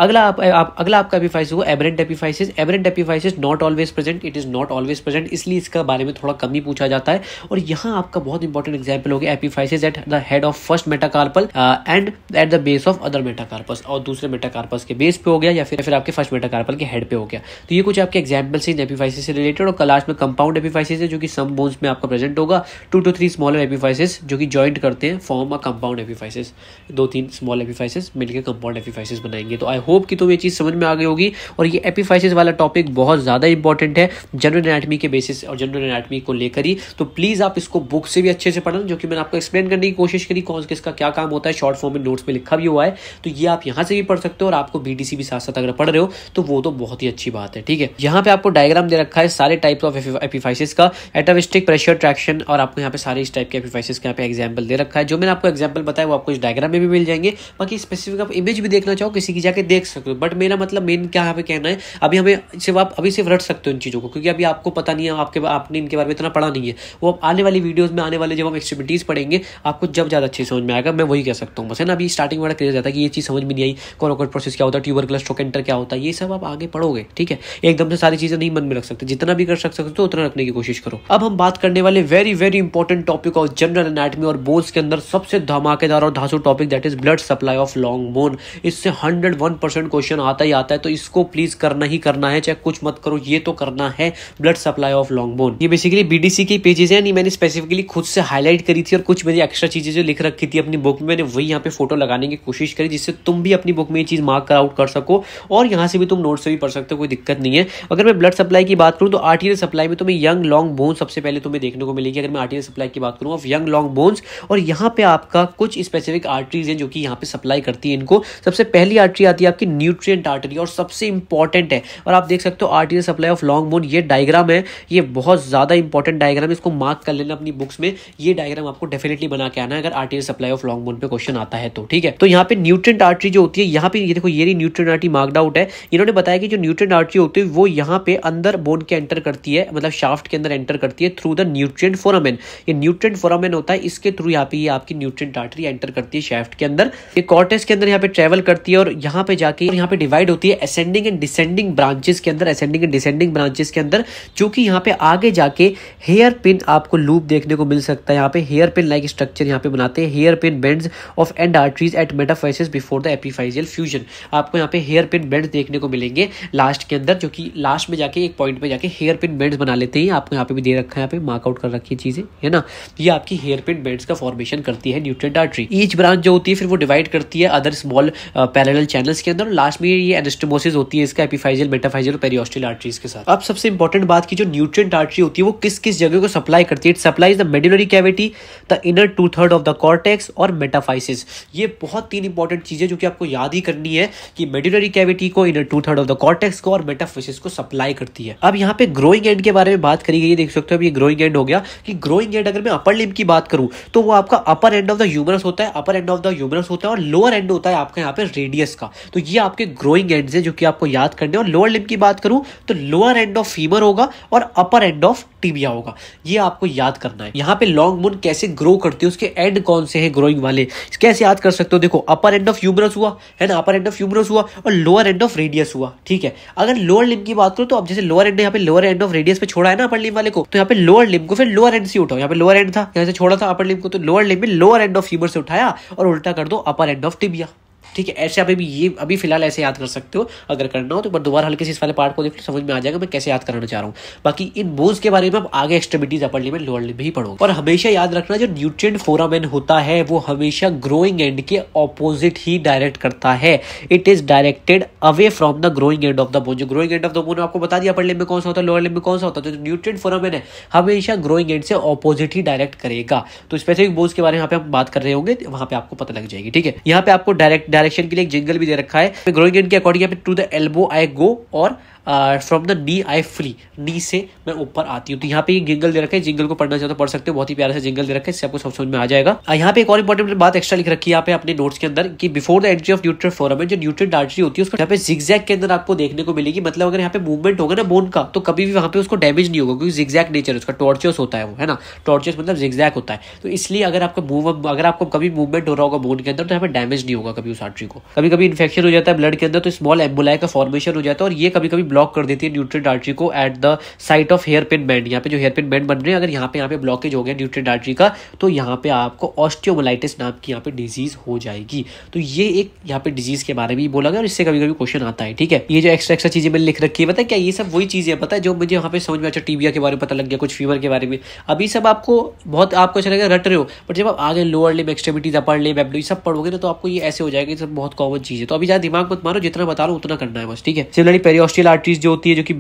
अगला आप, अगला आपका एपिफाइसिस होगा aberrant epiphysis aberrant epiphysis not always present it is not always present इसलिए इसका बारे में थोड़ा कम ही पूछा जाता है और यहाँ आपका बहुत इंपॉर्टेंट एग्जाम्पल हो गया epiphyses at the head of first metacarpal and at the base of other metacarpus और दूसरे मेटाकार्पस के बेस पे हो गया या फिर फिर आपके फर्स्ट मेटाकार्पल के हेड पे हो गया तो ये कुछ आपके एग्जाम्पल्स इन एपीफाइस से रिलेटेड और कलाश में कंपाउंड एपीफाइस है जो कि सम बोन्स में आपका प्रेजेंट होगा two to three smaller epiphyses जो कि ज्वाइंट करते हैं फॉर्म अ कंपाउंड एपीफाइस दो तीन स्मॉल एपीफाइस मिलकर कंपाउंड एपीफाइस बनाएंगे तो आई होप कि ये चीज़ समझ में आ गई होगी और ये एपीफाइसिस वाला टॉपिक बहुत ज़्यादा इंपॉर्टेंट है जनरल एनाटमी के बेसिस और जनरल एनाटमी को लेकर ही तो प्लीज़ आप इसको बुक से भी अच्छे से पढ़ पढ़ना जो कि मैंने आपको एक्सप्लेन करने की कोशिश करी कौन किसका क्या काम होता है शॉर्ट फॉर्म में नोट्स में लिखा भी हुआ है तो ये आप यहाँ से भी पढ़ सकते हो और आपको बी भी साथ साथ अगर पढ़ रहे हो तो वो तो बहुत ही अच्छी बात है ठीक है यहाँ पर आपको डायग्राम दे रखा है सारे टाइप्स ऑफ एपीफाइसिस का एटाविस्टिक प्रेशर ट्रैक्शन और आपको यहाँ पे सारे इस टाइप के एपीफाइसिस का यहाँ पे एग्जाम्पल दे रखा है जो मैंने आपको एग्जाम्पल बताया वो आपको इस डायग्राम में भी मिल जाएंगे बाकी स्पेसिफिक आप इमेज भी देखना चाहो किसी की जाके देख सकते हो बट मेरा मतलब मेन क्या यहाँ पे कहना है अभी हमें सिर्फ आप अभी सिर्फ रट सकते हो इन चीज़ों को क्योंकि अभी आप आपको पता नहीं है आपके आपने इनके बारे में इतना पढ़ा नहीं है वो आने वाली वीडियोज़ में आने वाले जब हम एक्सट्रीमिटीज़ पढ़ेंगे आपको जब ज़्यादा अच्छे समझ में आएगा मैं वही कह सकता हूँ बस है ना अभी स्टार्टिंग में क्लियर जाता है कि ये चीज़ समझ में नहीं आई कौन प्रोसेस क्या होता है ट्यूबर क्लस एंटर क्या होता है ये सब आप आगे पढ़ोगे ठीक है एकदम से सारी चीज़ें नहीं मन में रख सकते जितना भी कर सक सकते हो तो उतना रखने की कोशिश करो अब हम बात करने वाले very very important topic of general anatomy और बोन्स के अंदर सबसे धमाकेदार और धांसू topic that is blood supply of long bone इससे हंड्रेड वन परसेंट क्वेश्चन आता ही आता है तो इसको प्लीज करना ही करना है चाहे कुछ मत करो ये तो करना है blood blood supply of long bone ये बेसिकली बीडीसी की पेजेस है मैंने स्पेसिफिकली खुद से हाईलाइट करी थी और कुछ मेरी एक्स्ट्रा चीजें जो लिख रखी थी अपनी बुक में मैंने वही यहाँ पे फोटो लगाने की कोशिश करी जिससे तुम भी अपनी बुक में ये चीज मार्क कर आउट कर सको और यहाँ से भी तुम नोट से भी पढ़ सकते हो कोई दिक्कत नहीं है अगर मैं ब्लड सप्लाई की बात करूँ तो आर्टीरियल सप्लाई में तुम्हें यंग लॉन्ग बोन सबसे पहले तुम्हें देखने को मिलेगी अगर मैं आर्टीरियल सप्लाई की बात करूँ ऑफ यंग लॉन्ग बोन्स और यहाँ पे आपका कुछ स्पेसिफिक आर्टरीज है जो कि यहाँ पे सप्लाई करती है इनको सबसे पहली आर्टरी आती है आपकी न्यूट्रिय आर्टरी और सबसे इंपॉर्टेंट है और आप देख सकते हो arterial supply of long bone ये डायग्राम डायग्राम है ये बहुत ज़्यादा इंपॉर्टेंट डायग्राम है इसको मार्क कर लेना अपनी बुक्स में ये डायग्राम आपको डेफिनेटली बना के आना है अगर arterial supply of long bone पे क्वेश्चन आता है तो ठीक है तो यहाँ पे न्यूट्रेंट आर्टरी जो होती है यहाँ पे ये देखो ये न्यूट्रेंट आर्टरी मार्कड आउट है इन्होंने बताया कि जो न्यूट्रेंट आर्टरी होती है वो यहाँ पे अंदर बोन के एंटर करती है मतलब शाफ्ट के अंदर एंटर करती है थ्रू द न्यूट्रेंट फोरामेन ये न्यूट्रेंट फोरामेन होता है इसके थ्रू यहाँ पे ये आपकी न्यूट्रेंट आर्टरी एंटर करती है शाफ्ट के अंदर ये कॉर्टेस के अंदर यहाँ पे ट्रेवल करती है और यहाँ पे जाके यहाँ पे डिवाइड होती है असेंडिंग एंड डिसेंडिंग ब्रांचेस के अंदर असेंडिंग एंड डिसेंडिंग ब्रांचेस के अंदर जो यहाँ पे आगे जाके हेयर पिन आपको लूप देखने को मिल सकता है यहाँ पे हेयर पिन लाइक स्ट्रक्चर यहाँ पे बनाते हैं hairpin bends of end arteries at metaphysis before the epiphyseal fusion आपको यहाँ पे हेयर पिन बेंड्स देखने को मिलेंगे लास्ट के अंदर जो कि लास्ट में जाके एक पॉइंट में जाके हेयर पिन बेंड्स बना लेते हैं आपको यहाँ पे भी दे रखा है यहाँ पे मार्कआउट कर रखी है चीज़ें है ना ये आपकी हेयर पिन बेंड्स का फॉर्मेशन करती है न्यूट्रेड आर्ट्री ईच ब्रांच जो होती है फिर वो डिवाइड करती है अदर स्मॉल पैरल चैनल्स के अंदर लास्ट में ये एनेस्टोमोसिस होती है इसका एपीफाइजियल मेटाफाइजियल और पेरियोस्टल के साथ अब सबसे इंपॉर्टेंट बात बाद की जो न्यूट्रिएंट आर्टरी होती है वो किस किस जगह को सप्लाई करती है it supplies the medullary cavity the inner two third of the cortex और मेटाफाइसिस ये बहुत तीन इंपॉर्टेंट चीज़ें जो कि आपको याद ही करनी है कि मेडुलरी कैविटी को inner two third of the cortex को और मेटाफाइसिस को सप्लाई करती है अब यहाँ पे ग्रोइंग एंड के बारे में बात करी गई देख सकते हो अब ये ग्रोइंग एंड हो गया कि ग्रोइंग एंड अगर मैं अपर लिम की बात करूँ तो वो आपका upper end of the humerus होता है upper end of the humerus होता है और लोअर एंड होता है आपका यहाँ पे रेडियस का तो ये आपके ग्रोइंग एंड है जो कि आपको याद करने और लोअर लिम की बात करूं तो लोअर एंड ऑफ फीमर होगा होगा और अपर एंड ऑफ टीबिया होगा ये आपको याद करना है यहाँ पे लॉन्ग बोन कैसे ग्रो करती है उसके एंड कौन से हैं ग्रोइंग वाले कैसे याद कर सकते हो देखो अपर एंड ऑफ यूमरस हुआ है ना अपर एंड ऑफ यूमरस हुआ और लोअर एंड ऑफ रेडियस हुआ ठीक है अगर लोअर लिम की बात करो तो अब जैसे लोअर एंड यहाँ पे लोअर एंड ऑफ रेडियस पे छोड़ा है ना अपर लिम वाले को तो यहाँ पे लोअर लिम को फिर लोअर एंड से उठाओ यहाँ पे लोअर एंड था यहाँ से छोड़ा था अपर लिम को तो लोअर लिम में लोअर एंड ऑफ ह्यूमर से उठाया और उल्टा कर दो अपर एंड ऑफ टिबिया ठीक है ऐसे आप अभी ये अभी फिलहाल ऐसे याद कर सकते हो अगर करना हो तो दोबारा हल्के से इस वाले पार्ट को देख समझ में आ जाएगा मैं कैसे याद कराना चाह रहा हूँ बाकी इन बोन्स के बारे में आप आगे extremities upper limit lower limit ही पढ़ो और हमेशा याद रखना जो न्यूट्रिएंट फोरामेन होता है वो हमेशा ग्रोइंग एंड के ऑपोजिट ही डायरेक्ट करता है it is directed away from the growing end of the bone जो growing end of the bone आपको बता दिया अपर लिमिट में कौन सा होता है लोअर लिमिट में कौन सा होता है तो न्यूट्रिएंट फोरामेन है हमेशा ग्रोइंग एंड से ऑपोजिट ही डायरेक्ट करेगा तो स्पेसिफिक बोन्स के बारे में यहाँ पे हम बात कर रहे होंगे वहां पर आपको पता लग जाएगी ठीक है यहाँ पे आपको डायरेक्ट डायरेक्शन के लिए एक जिंगल भी दे रखा है ग्रोइंग एंड के according to the elbow I go और from the knee I flee knee से मैं ऊपर आती हूँ तो यहाँ पे ये जिंगल दे रखा है जिंगल को पढ़ना चाहते हो तो पढ़ सकते हो बहुत ही प्यारा से जिंगल दे रखा है इससे आपको सब समझ में आ जाएगा uh, यहाँ पे एक और इंपॉर्टेंट बात एक्स्ट्रा लिख रखी है यहाँ पे अपने नोट्स के अंदर कि before the entry of nutrient foramen जो न्यूट्रल आर्टरी होती है उसको यहाँ पे जिग्जैक के अंदर आपको देखने को मिलेगी मतलब अगर यहाँ पे मूवमेंट होगा ना बोन का तो कभी भी वहाँ पे उसको डैमेज नहीं होगा क्योंकि जिगजैक नेचर उसका टॉर्चर्स होता है वो है ना टॉर्चर्स मतलब जिगजैक होता है तो इसलिए अगर आपका मूव अगर आपको कभी मूवमेंट हो रहा होगा बोन के अंदर तो यहाँ पे डैमेज नहीं होगा कभी उस आर्ट्री को कभी कभी इन्फेक्शन हो जाता है ब्लड के अंदर तो स्मॉल एम्बुलाई का फॉर्मेशन हो जाता है और ये कभी कभी ब्लॉक कर देती है न्यूट्रिएंट आर्टरी को at the site of hairpin bend यहाँ पे जो हेयर पिन बैंड बन रहे हैं अगर यहाँ पे यहाँ पे ब्लॉकेज हो गया न्यूट्रिएंट आर्टरी का तो यहाँ पे आपको ऑस्टियोमोलाइटिस नाम की यहाँ पे डिजीज हो जाएगी तो ये एक यहाँ पे डिजीज के बारे में ही बोला गया और इससे कभी कभी क्वेश्चन आता है ठीक है ये जो एक्स्ट्रा एक्स्ट्रा चीजें मैंने लिख रखी है पता है क्या ये सब वही चीजें पता है जो मुझे यहाँ पे समझ में अच्छा टीबिया के बारे में पता लग गया कुछ फीवर के बारे में अभी सब आपको बहुत आपको अच्छा लगेगा रट रहे हो बट जब आप आगे lower limb extremities upper limb abdomen सब पढ़ोगे ना तो आपको ये ऐसे हो जाएगा सब बहुत कॉमन चीज है तो अभी ज्यादा दिमाग मत मारो जितना बता रहा हूँ उतना करना है बस ठीक है सिमिलरली पेरी पेरियोस्टियल आर्टरीज जो होती है जो कि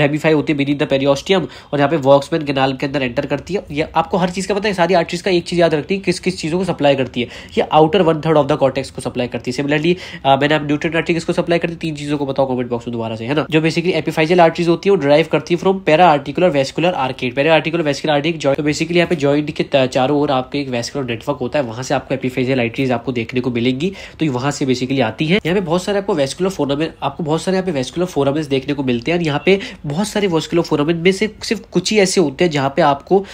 रेबीफाई होती है बीनी द पेरियोस्टियम और यहाँ पे वॉक्समैन कैनाल के अंदर एंटर करती है ये आपको हर चीज़ का पता है सारी आर्टरीज का एक चीज़ याद रखती है किस किस चीज़ों को सप्लाई करती है ये outer one third of the cortex को सप्लाई करती है सिमिलरली मैंने आप न्यूट्रन आर्टरी किसको सप्लाई करती है तीन चीज़ों को बताओ कमेंट बॉक्स में दोबारा से है ना जो बेसिकली एपिफाइजल आर्टरीज होती है वो ड्राइव करती है from para articular vascular arcade para articular vascular आर्टिक जॉइंट बेसिकली यहाँ पे जॉइंट के चारों ओर आपके एक वेस्कुलर नेटवर्क होता है वहाँ से आपको एपिफेजियल आर्टरीज आपको देखने को मिलेंगी तो वहाँ से बेसिकली आती है यहाँ पे बहुत सारे आपको वेस्कुलर फोरामेन आपको बहुत सारे यहाँ पे वेस्कुलर फोरामेन देखने को मिलते हैं और यहाँ पे बहुत सारे वोस्कुलोफोरामिन में से सिर्फ कुछ ही ऐसे होते हैं जहाँ पे आपको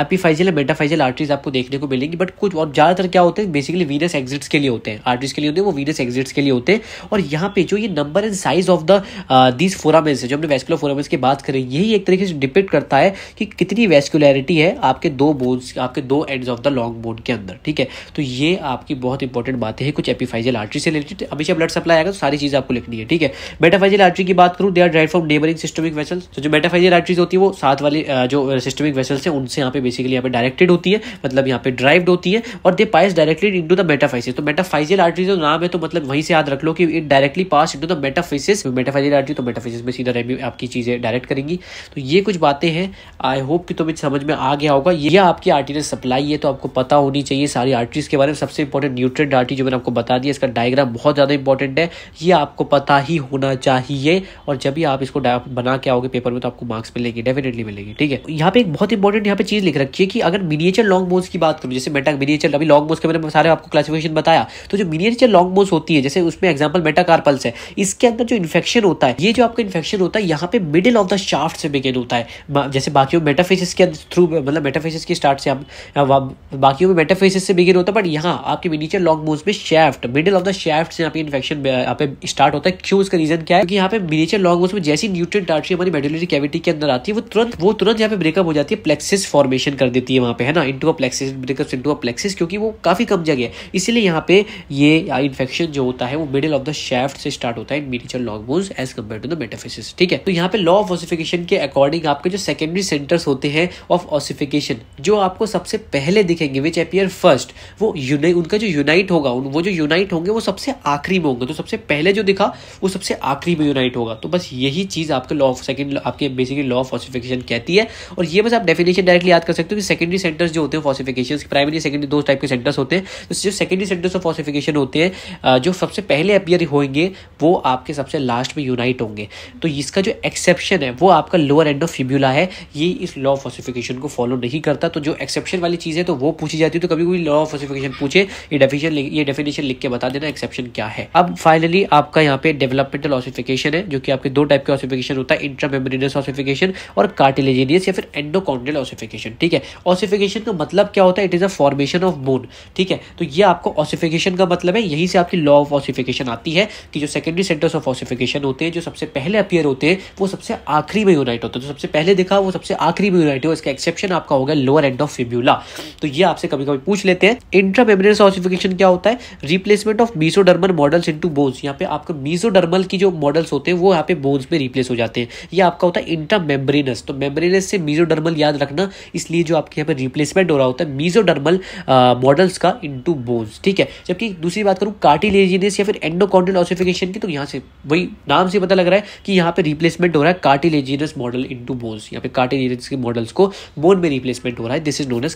एपीफाइजल या मेटाफाइजल आर्टरीज आपको देखने को मिलेंगी बट कुछ और ज़्यादातर क्या होते हैं बेसिकली वीनस एग्जिट्स के लिए होते हैं आर्टरीज के लिए होते हैं वो वीनस एग्जिट्स के लिए होते हैं और यहाँ पे जो ये number and size of the these foramens है जो हमने वेस्कुलर फोरामेंस की बात करें यही एक तरीके से डिपेंड करता है कि कितनी वेस्कुलरिटी है आपके दो बोन्स आपके दो ends of the long bone के अंदर ठीक है तो ये आपकी बहुत इंपॉर्टेंट बातें हैं कुछ एपीफाइजल आर्टरी से रिलेटेड हमेशा ब्लड सप्लाई आएगा तो सारी चीज़ आपको लिखनी है ठीक है मेटाफाइजल आर्टरी की बात करूँ they are derive from neighbouring systemic vessels तो जो मेटाफाइजियल आर्टरीज होती है वो साथ वाली जो सिस्टमिक वेसल्स है उनसे यहाँ पे बेसिकली यहाँ पे डायरेक्टेड होती है मतलब यहाँ पे ड्राइव्ड होती है और they pass directly into the metaphysis तो मेटाफाइजियल आर्टरी जो नाम है तो मतलब वहीं से याद रख लो कि it directly pass into the metaphysis metaphyseal artery तो मेटाफाइसिस तो में सीधा आपकी चीज़ें डायरेक्ट करेंगी तो ये कुछ बातें हैं आई होप कि तुम्हें समझ में आ गया होगा ये आपकी आर्टीरियल सप्लाई है तो आपको पता होनी चाहिए सारी आर्टरीज के बारे में सबसे इंपॉर्टेंट न्यूट्रेंट आर्टरी जो मैंने आपको बता दिया इसका डायग्राम बहुत ज़्यादा इंपॉर्टेंट है ये आपको पता ही होना चाहिए और जब भी आप इसको बना के आओगे पेपर में तो आपको मार्क्स मिलेगी डेफिनेटली मिलेगी ठीक है यहाँ पे एक बहुत इंपॉर्टेंट यहाँ पे चीज़ लिख रखी है कि अगर मिनिएचर लॉन्ग बोन्स की बात करूँ जैसे मेटा मिनिएचर अभी लॉन्ग बोन्स के मैंने सारे आपको क्लासिफिकेशन बताया तो जो मिनिएचर लॉन्ग बोन्स होती है जैसे उसमें एग्जाम्पल मेटाकार्पल्स है इसके अंदर जो इन्फेक्शन होता है ये जो आपका इन्फेक्शन होता है यहाँ पे मिडिल ऑफ द शाफ्ट से बिगेन होता है जैसे बाकी मेटाफेसिस के थ्रू मतलब मेटाफेसिस के स्टार्ट से आप बाकी में मेटाफेसिस से बिगेन होता है बट यहाँ आपके मिनिएचर लॉन्ग बोन्स में shaft middle of the shaft से यहाँ पे इन्फेक्शन यहाँ पे स्टार्ट होता है क्यों इसका रीजन क्या है क्योंकि यहाँ पे मिनिएचर लॉन्ग बोन्स में जैसी न्यूट्रिएंट आर्टरी हमारी मेडुलरी कैविटी के अंदर आती है वो तुरंत वो तुरंत यहाँ पे ब्रेकअप हो जाती है प्लेक्सिस फॉर्मेशन कर देती है वहाँ पे है ना into a plexus break up into a plexus क्योंकि वो काफ़ी कम जगह है इसलिए यहाँ पे ये इन्फेक्शन जो होता है वो मिडिल ऑफ द शेफ्ट से स्टार्ट होता है in mature long bones as compare to the metaphysis ठीक है तो यहाँ पे लॉ ऑफ ऑसिफिकेशन के अकॉर्डिंग आपके जो सेकेंडरी सेंटर्स होते हैं ऑफ ऑसिफिकेशन जो आपको सबसे पहले दिखेंगे विच अपियर फर्स्ट वो यूनाइट उनका जो यूनाइट होगा वो जो यूनाइट होंगे वो सबसे आखिरी में होंगे तो सबसे पहले जो दिखा वो सबसे आखिरी में यूनाइट होगा तो बस यही चीज़ आपके लॉ ऑफ सेकंड आपके बेसिकली लॉ ऑफ फॉसिफिकेशन कहती है और ये बस आप डेफिनेशन डायरेक्टली याद कर सकते हो कि सेकेंडरी सेंटर्स जो होते हैं फॉसिफिकेशन प्राइमरी सेकेंडरी दो टाइप के सेंटर्स होते हैं तो जो सेकेंडरी सेंटर्स ऑफ फॉसिफिकेशन होते हैं जो सबसे पहले अपियर होंगे वो आपके सबसे लास्ट में यूनाइट होंगे तो इसका जो एक्सेप्शन है वो आपका लोअर एंड ऑफ फिब्यूला है ये इस लॉ ऑफ फॉसिफिकेशन को फॉलो नहीं करता तो जो एक्सेप्शन वाली चीज़ है तो वो पूछी जाती है तो कभी कोई लॉ ऑफ फॉसिफिकेशन पूछे ये डेफिनेशन ये डेफिनेशन लिख के बता देना एक्सेप्शन क्या है अब फाइनली आपका यहाँ पे डेवलपमेंटल ऑसिफिकेशन है जो कि आप आपके दो टाइप के ऑसिफिकेशन होता है इंट्रा मेम्ब्रेनस ऑसिफिकेशन और कार्टिलेजिनियस या फिर एंडोकॉन्ड्रियल ऑसिफिकेशन ठीक है ऑसिफिकेशन का मतलब क्या होता है it is a formation of bone ठीक है तो ये आपको ऑसिफिकेशन का मतलब है यहीं से आपकी लॉ ऑफ ऑसिफिकेशन आती है कि जो सेकेंडरी सेंटर्स ऑफ ऑसिफिकेशन होते हैं जो सबसे पहले अपियर होते हैं वो सबसे आखिरी में यूनाइट होते हैं जो तो सबसे पहले देखा वो सबसे आखिरी में यूनाइट हो इसका एक्सेप्शन आपका होगा लोअर एंड ऑफ फिब्यूला तो ये आपसे कभी कभी पूछ लेते हैं इंट्रा इंट्रामेमरस ऑसिफिकेशन क्या होता है replacement of mesodermal models into bones यहां पे आपका मीसोडर्मल की जो मॉडल्स होते हैं वो यहाँ पे बोन्स में रिप्लेस हो जाते हैं ये आपका होता है इंट्रा मेम्ब्रेनस तो मेम्ब्रेनस से मीजोडर्मल याद रखना इसलिए जो आपके यहाँ पर रिप्लेसमेंट हो रहा होता है मीजोडर्मल मॉडल्स का इंटू बोन्स ठीक है जबकि दूसरी बात करूँ कार्टिलेजिनस या फिर एंडोकॉन्डल ऑसिफिकेशन की तो यहाँ से वही नाम से पता लग रहा है कि यहाँ पर रिप्लेसमेंट हो रहा है कार्टिलेजिनस मॉडल इंटू बोन्स या फिर कार्टिलेजिनस के मॉडल्स को बोन में रिप्लेसमेंट हो रहा है this is known as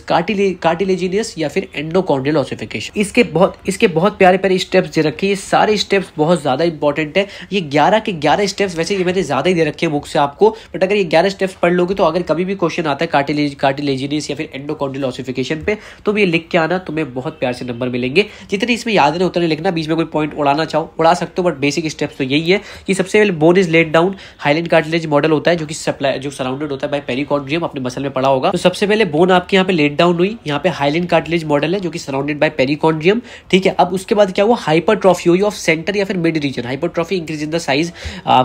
cartilaginous या फिर एंडोकॉन्डल ऑसिफिकेशन इसके बहुत इसके बहुत प्यारे प्यारे स्टेप्स दे रखे ये सारे स्टेप्स बहुत ज़्यादा इंपॉर्टेंट है ये ग्यारह के ग्यारह स्टेप स्टेप्स वैसे ये मैंने ज़्यादा ही दे रखे हैं बुक से आपको बट अगर ये ग्यारह स्टेप्स पढ़ लोगे तो अगर कभी भी क्वेश्चन आता है कार्टिलेज कार्टिलेजिनियस या फिर एंडोकॉन्ड्रियल ऑसिफिकेशन पे तो ये लिख के आना तुम्हें बहुत प्यार से नंबर मिलेंगे जितने इसमें याद नहीं उतने लिखना बीच में कोई पॉइंट उड़ाना चाहो उड़ा सकते हो बट बेसिक स्टेप्स तो यही है कि सबसे पहले bone is laid down hyaline cartilage model होता है जो कि सप्लाई जो सराउंडेड होता है बाई पेरिकॉन्ड्रियम अपने मसल में पड़ा होगा तो सबसे पहले बोन आपके यहाँ पे लेट डाउन हुई यहाँ पे हाईलैंड कार्टिलेज मॉडल है जो कि सराउंडेड बाय पेरिकॉन्ड्रियम ठीक है अब उसके बाद क्या हुआ हाइपरट्रॉफी हुई ऑफ सेंटर या फिर mid region hypertrophy increase in the size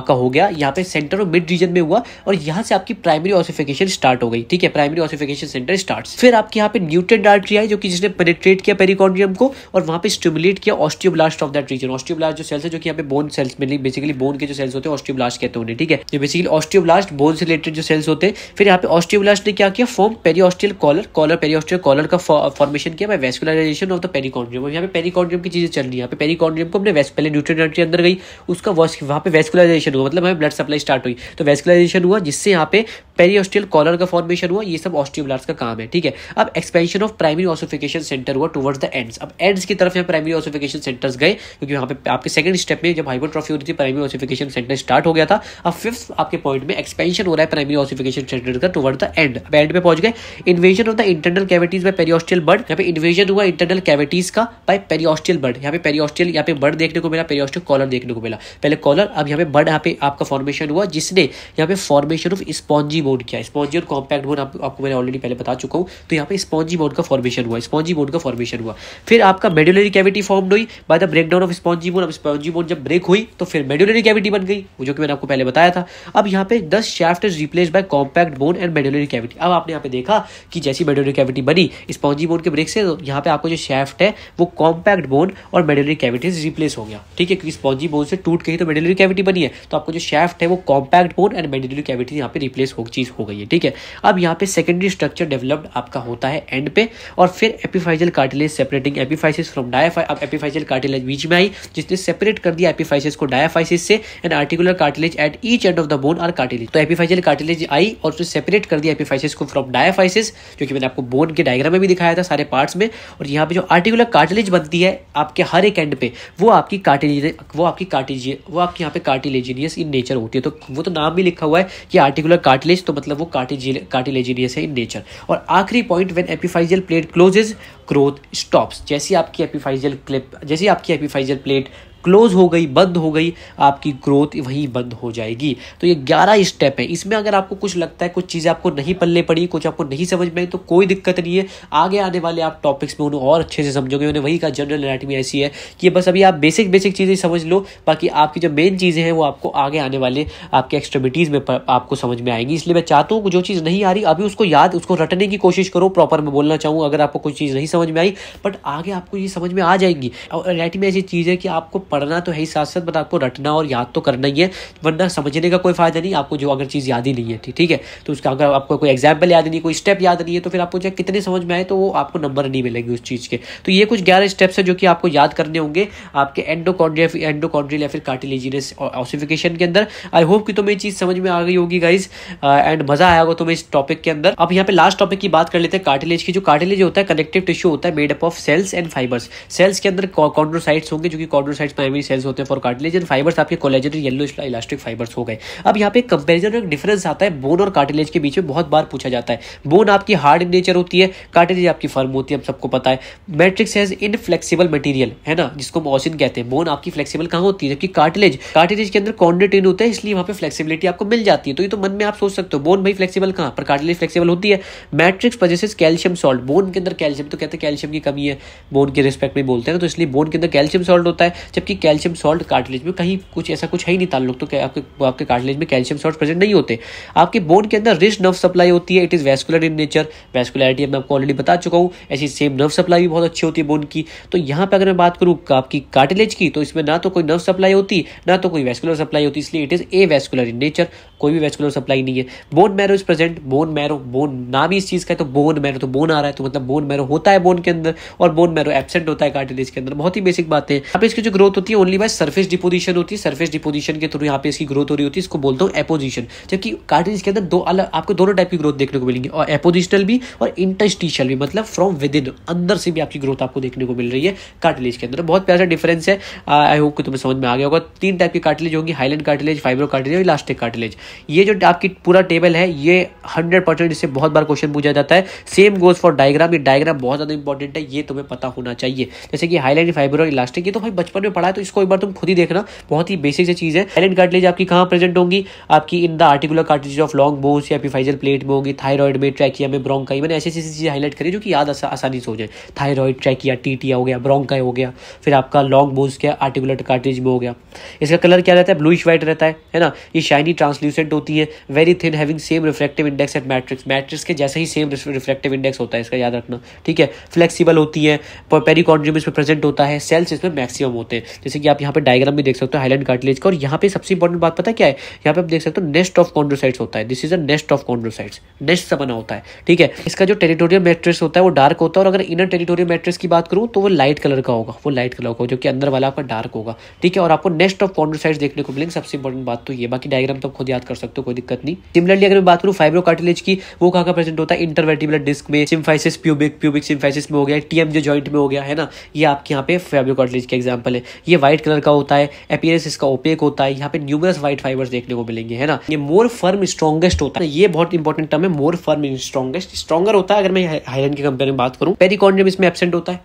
आपका हो गया यहाँ पे सेंटर और मिड रीजन में हुआ और यहाँ से आपकी प्राइमरी ऑसिफिकेशन स्टार्ट हो गई ठीक है प्राइमरी ऑसिफिकेशन सेंटर स्टार्ट फिर आपके यहाँ पे न्यूट्रेड आर्ट्री आई जो कि जिसने पेनेट्रेट किया पेरिकॉन्ड्रियम को और वहाँ पे स्टिमुलेट किया osteoblast of that region osteoblast जो सेल्स है जो कि यहाँ पे बोन सेल्स में बेसिकली बोन के जो सेल्स होते हैं ऑस्टियोब्लास्ट कहते हैं ठीक है जो बेसिकली ऑस्टियोब्लास्ट बोन से रिलेटेड जो सेल्स होते हैं फिर यहाँ पे ऑस्टियोब्लास्ट ने क्या किया form periosteal collar collar periosteal collar का फॉर्मेशन किया by vascularization of the perichondrium यहाँ पे पेरिकॉन्ड्रियम की चीजें चल रही है यहाँ पे पेरिकॉन्ड्रियम को अपने पहले न्यूट्रेड आर्ट्री अंदर गई उसका वहाँ पे वेस्कुलराइजेशन फॉर्मेशन हुआ मतलब हमें ब्लड सप्लाई स्टार्ट हुई तो वेस्कुलाइजेशन हुआ जिससे यहाँ पे पेरियोस्टियल कॉलर का फॉर्मेशन हुआ ये सब ऑस्टियोब्लास्ट का काम है ठीक है अब expansion of primary ossification centre हुआ टुवर्ड्स द एंड्स अब एंड्स की तरफ यहाँ प्राइमरी ऑसोफिकेशन सेंटर्स गए क्योंकि यहाँ पे आपके सेकंड स्टेप में जब हाइपोट्रॉफी हो रही थी प्राइमरी ऑसोफिकेशन सेंटर स्टार्ट हो गया था अब फिफ्थ आपके पॉइंट में एक्सपेंशन हो रहा है प्राइमरी ऑसोफिकेशन सेंटर का टुवर्ड द एंड अब एंड पे पहुंच गए invasion of the internal cavities by periosteal bud यहाँ पे इन्वेजन हुआ इंटरनल कैविटीज का बाय पेरियोस्टियल बर्ड यहाँ पे पेरियोस्टियल यहाँ पे बर्ड देखने को मिला पेरियोस्टियल कॉलर देखने को मिला पहले कॉलर अब यहाँ पे बर्ड यहाँ पे आपका फॉर्मेशन हुआ जिसने यहाँ पे फॉर्मेशन ऑफ स्पॉन्जी बोन किया स्पॉन्जी और कॉम्पैक्ट बोन आप, आपको मैंने ऑलरेडी पहले बता चुका हूँ तो यहाँ पे स्पॉन्जी बोन का फॉर्मेशन हुआ स्पॉन्जी बोन का फॉर्मेशन हुआ फिर आपका मेडुलरी कैविटी फॉर्म हुई by the breakdown of spongy bone अब स्पॉन्जी बोन जब ब्रेक हुई तो फिर मेडुलरी कैविटी बन गई जो कि मैंने आपको पहले बताया था अब यहाँ पे this shaft is replace by compact bone and medullary cavity अब आपने यहाँ पे देखा कि जैसी मेडुलरी कैविटी बनी स्पॉन्जी बोन के ब्रेक से तो यहाँ पे आपको जो शैफ्ट है वो कॉम्पैक्ट बोन और मेडुलरी कैविटी रिप्लेस हो गया ठीक है क्योंकि स्पॉन्जी बोन से टूट गई तो मेडुलरी कैविटी बनी है तो आपको जो शेफ्ट है वो compact bone and medullary cavity यहाँ पे रिप्लेस हो चीज़ हो गई है ठीक है अब यहाँ पे सेकेंडरी स्ट्रक्चर डेवलप्ड आपका होता है एंड पे और फिर epiphyseal cartilage separating epiphysis from diaphysis अब एपिफाइजल कार्टिलेज बीच में आई जिसने सेपरेट कर दिया एपिफाइसिस को डायफाइसिस से and articular cartilage at each end of the bone are cartilage तो एपिफाइजल कार्टिलेज आई और उसने सेपरेट कर दिया एपिफाइसिस को फ्रॉम डायफाइसिस जो कि मैंने आपको बोन के डायग्राम में भी दिखाया था सारे पार्ट्स में और यहाँ पे जो आर्टिकुलर कार्टिलेज बनती है आपके हर एक एंड पे वो आपकी कार्टिलेज वो आपकी कार्टिलेज वो आपकी यहाँ पे कार्टिलेज कार्टिलेजियस इन नेचर होती है तो वो तो नाम भी लिखा हुआ है कि आर्टिकुलर कार्टिलेज तो मतलब वो कार्टिलेजिनियस है इन नेचर और आखिरी point when epiphyseal plate closes growth stops जैसी आपकी एपिफाइजियल क्लिप जैसी आपकी एपिफाइजियल प्लेट क्लोज हो गई बंद हो गई आपकी ग्रोथ वहीं बंद हो जाएगी तो ये ग्यारह स्टेप है इसमें अगर आपको कुछ लगता है कुछ चीज़ें आपको नहीं पल्ले पड़ी कुछ आपको नहीं समझ में आई तो कोई दिक्कत नहीं है आगे आने वाले आप टॉपिक्स में उन्हें और अच्छे से समझोगे उन्हें वही का जनरल एनाटमी ऐसी है कि बस अभी आप बेसिक बेसिक चीज़ें समझ लो बाकी आपकी जो मेन चीज़ें हैं वो आपको आगे आने वाले आपके एक्सट्रीमिटीज़ में आपको समझ में आएंगी इसलिए मैं चाहता हूँ जो चीज़ नहीं आ रही अभी उसको याद उसको रटने की कोशिश करो प्रॉपर मैं बोलना चाहूँ अगर आपको कोई चीज़ नहीं समझ में आई बट आगे आपको ये समझ में आ जाएंगी और एनाटमी ऐसी चीज़ है कि आपको पढ़ना तो है ही साथ साथ बट मतलब आपको रटना और याद तो करना ही है वरना समझने का कोई फायदा नहीं आपको जो अगर चीज़ याद ही नहीं है ठीक है तो उसका अगर आपको कोई एग्जाम्पल याद नहीं कोई स्टेप याद नहीं है तो फिर आपको चाहे कितने समझ में आए तो वो आपको नंबर नहीं मिलेंगे उस चीज़ के तो ये कुछ ग्यारह स्टेप्स है जो कि आपको याद करने होंगे आपके एंडोकॉन्ड्रिया एंडोकॉन्ड्रियल या फिर कार्टिलेजिनस ऑसिफिकेशन के अंदर आई होप कि तुम्हें चीज़ समझ में आ गई होगी गाइज एंड मजा आया होगा तुम्हें इस टॉपिक के अंदर अब यहाँ पे लास्ट टॉपिक की बात कर लेते हैं कार्टिलेज की जो कार्टिलेज होता है कनेक्टिव टिश्यू होता है made up of cells and fibres cells के अंदर कॉन्ड्रोसाइट्स होंगे जो कि कॉन्ड्रोसाइट्स तो प्राइमरी सेल्स होते हैं फॉर कार्टिलेज एंड फाइबर्स आपके कोलेजन येलो इलास्टिक फाइबर्स हो गए अब यहाँ पे कंपेरिजन एक डिफरेंस आता है बोन और कार्टिलेज के बीच में बहुत बार पूछा जाता है बोन आपकी हार्ड नेचर होती है कार्टिलेज आपकी फर्म होती है सबको पता है मैट्रिक्स हैज फ्लेक्सीबल मटीरियल है ना जिसको मोसिन कहते हैं बोन आपकी फ्लेक्सीबल कहाँ होती है जबकि कार्टिलेज कार्टिलेज के अंदर कॉन्डेटिन होता है इसलिए वहाँ पे फ्लेक्सीबिलिटी आपको मिल जाती है तो ये तो मन में आप सोच सकते हो बोन भाई फ्लेक्सीबल कहाँ पर कार्टिलेज फ्लेक्सीबल होती है matrix possesses calcium salt bone के अंदर कैल्शियम तो कहते हैं कैल्शियम की कमी है बोन के रिस्पेक्ट में बोलते हैं तो इसलिए बोन के अंदर कैल्शियम सॉल्ट होता है जबकि जबकि कैल्शियम सॉल्ट कार्टिलेज में कहीं कुछ ऐसा कुछ है ही नहीं ताल्लुक तो आपके आपके कार्टिलेज में कैल्शियम सॉल्ट प्रेजेंट नहीं होते आपके बोन के अंदर रिच नर्व सप्लाई होती है it is vascular in nature vascularity मैं आपको ऑलरेडी बता चुका हूँ ऐसी सेम नर्व सप्लाई भी बहुत अच्छी होती है बोन की तो यहाँ पर अगर मैं बात करूँ आपकी कार्टिलेज की तो इसमें ना तो कोई नर्व सप्लाई होती ना तो कोई वैस्कुलर सप्लाई होती इसलिए it is avascular in nature कोई भी वैस्कुलर सप्लाई नहीं है bone marrow is present bone marrow bone ना भी इस चीज़ का है तो बोन मैरो तो बोन आ रहा है तो मतलब बोन मैरो होता है बोन के अंदर और बोन मैरो एबसेंट होता है कार्टिलेज के अंदर बहुत ही बेसिक बात है अब इसकी जो ग्रोथ होती है ओनली बाय सर्फेस डिपोजिशन होती है सर्फेस डिपोजिशन के थ्रू यहाँ पे इसकी ग्रोथ हो रही होती है इसको बोलता हूँ एपोजिशन जबकि कार्टिलेज के अंदर दो अलग आपको दोनों टाइप की ग्रोथ देखने को मिलेंगी और एपोजिशनल भी और इंटस्टिशियल भी मतलब फ्रॉम विद इन अंदर से भी आपकी ग्रोथ आपको देखने को मिल रही है कार्टिलेज के अंदर बहुत प्यारा डिफरेंस है आई uh, होप कि तुम्हें समझ में आ गया होगा तीन टाइप की कार्टिलेज होंगी हाईलैंड कार्टिलेज फाइब्रो कार्टिलेज और इलास्टिक कार्टिलेज ये जो आपकी पूरा टेबल है ये हंड्रेड परसेंट इससे बहुत बार क्वेश्चन पूछा जाता है सेम गोज फॉर डायग्राम ये डायग्राम बहुत ज़्यादा इंपॉर्टेंट है ये तुम्हें पता होना चाहिए जैसे कि हाईलैंड फाइब्रो इलास्टिक ये तो भाई बचपन में पढ़ा है तो इसको एक बार तुम खुद ही देखना बहुत ही बेसिक से चीज़ है एलेंट कार्टिलेज आपकी कहाँ प्रेजेंट होंगी आपकी in the articular cartilage of long bones या फाइजल प्लेट में होगी थायरॉइड में ट्रैकिया में ब्रोंकाई मैंने ऐसी ऐसी चीज़ें हाईलाइट करी जो कि याद आसानी से हो जाए थायरॉइड ट्रैकिया टीटिया हो गया ब्रोंकाई हो गया फिर आपका लॉन्ग बोन्स क्या आर्टिकुलर कार्टिलेज में हो गया इसका कलर क्या रहता है ब्लूइश व्हाइट रहता है है ना ये शाइनी ट्रांसल्यूसेंट होती है very thin having same reflective index at matrix matrix के जैसे ही सेम रिफ्लेक्टिव इंडेक्स होता है इसका याद रखना ठीक है फ्लेक्सिबल होती है पेरिकॉन्ड्रियम इसमें प्रेजेंट होता है सेल्स इसमें मैक्सिमम होते हैं जैसे कि आप यहाँ पे डायग्राम भी देख सकते हो हाईलैंड कार्टिलेज का और यहाँ पे सबसे इंपॉर्टेंट बात पता क्या है यहाँ पे आप देख सकते हो नेस्ट ऑफ कॉन्ड्रोसाइट्स होता है this is a nest of chondrocytes nest से बना होता है ठीक है इसका जो टेरिटोरियल मैट्रिक्स होता है वो डार्क होता है और अगर इनर टेरिटोरियल मैट्रिक्स की बात करूँ तो वो लाइट कलर का होगा वो लाइट कलर का जो कि अंदर वाला आपका डार्क होगा ठीक है और आपको नेस्ट ऑफ कॉन्ड्रोसाइट्स देखने को मिलेंगे सबसे इंपॉर्टेंट बात तो ये बाकी डायग्राम तो खुद याद कर सकते हो कोई दिक्कत नहीं सिमिलरली अगर मैं बात करूँ फाइब्रो कार्टिलेज की वो कहाँ का प्रेजेंट होता है इंटरवेटिबल डिस्क में सिम्फाइसिस प्यूबिक प्यूबिक सिम्फाइसिस में हो गया टीएमजे जो जॉइंट में हो गया है ना ये आपके यहाँ पे फाइब्रो कार्टिलेज के एग्जाम्पल है ये व्हाइट कलर का होता है अपियरेंस इसका ओपेक होता है यहाँ पे न्यूमरस व्हाइट फाइबर्स देखने को मिलेंगे है ना ये मोर फर्म स्ट्रॉगेस्ट होता है ये बहुत इंपॉर्टेंट टर्म है मोर फर्म स्ट्रॉगेस्ट स्ट्रॉगर होता है अगर मैं हाइलैंड के कंपेयर में बात करूँ पेरिकॉन्डियम इसमें एबसेंट होता है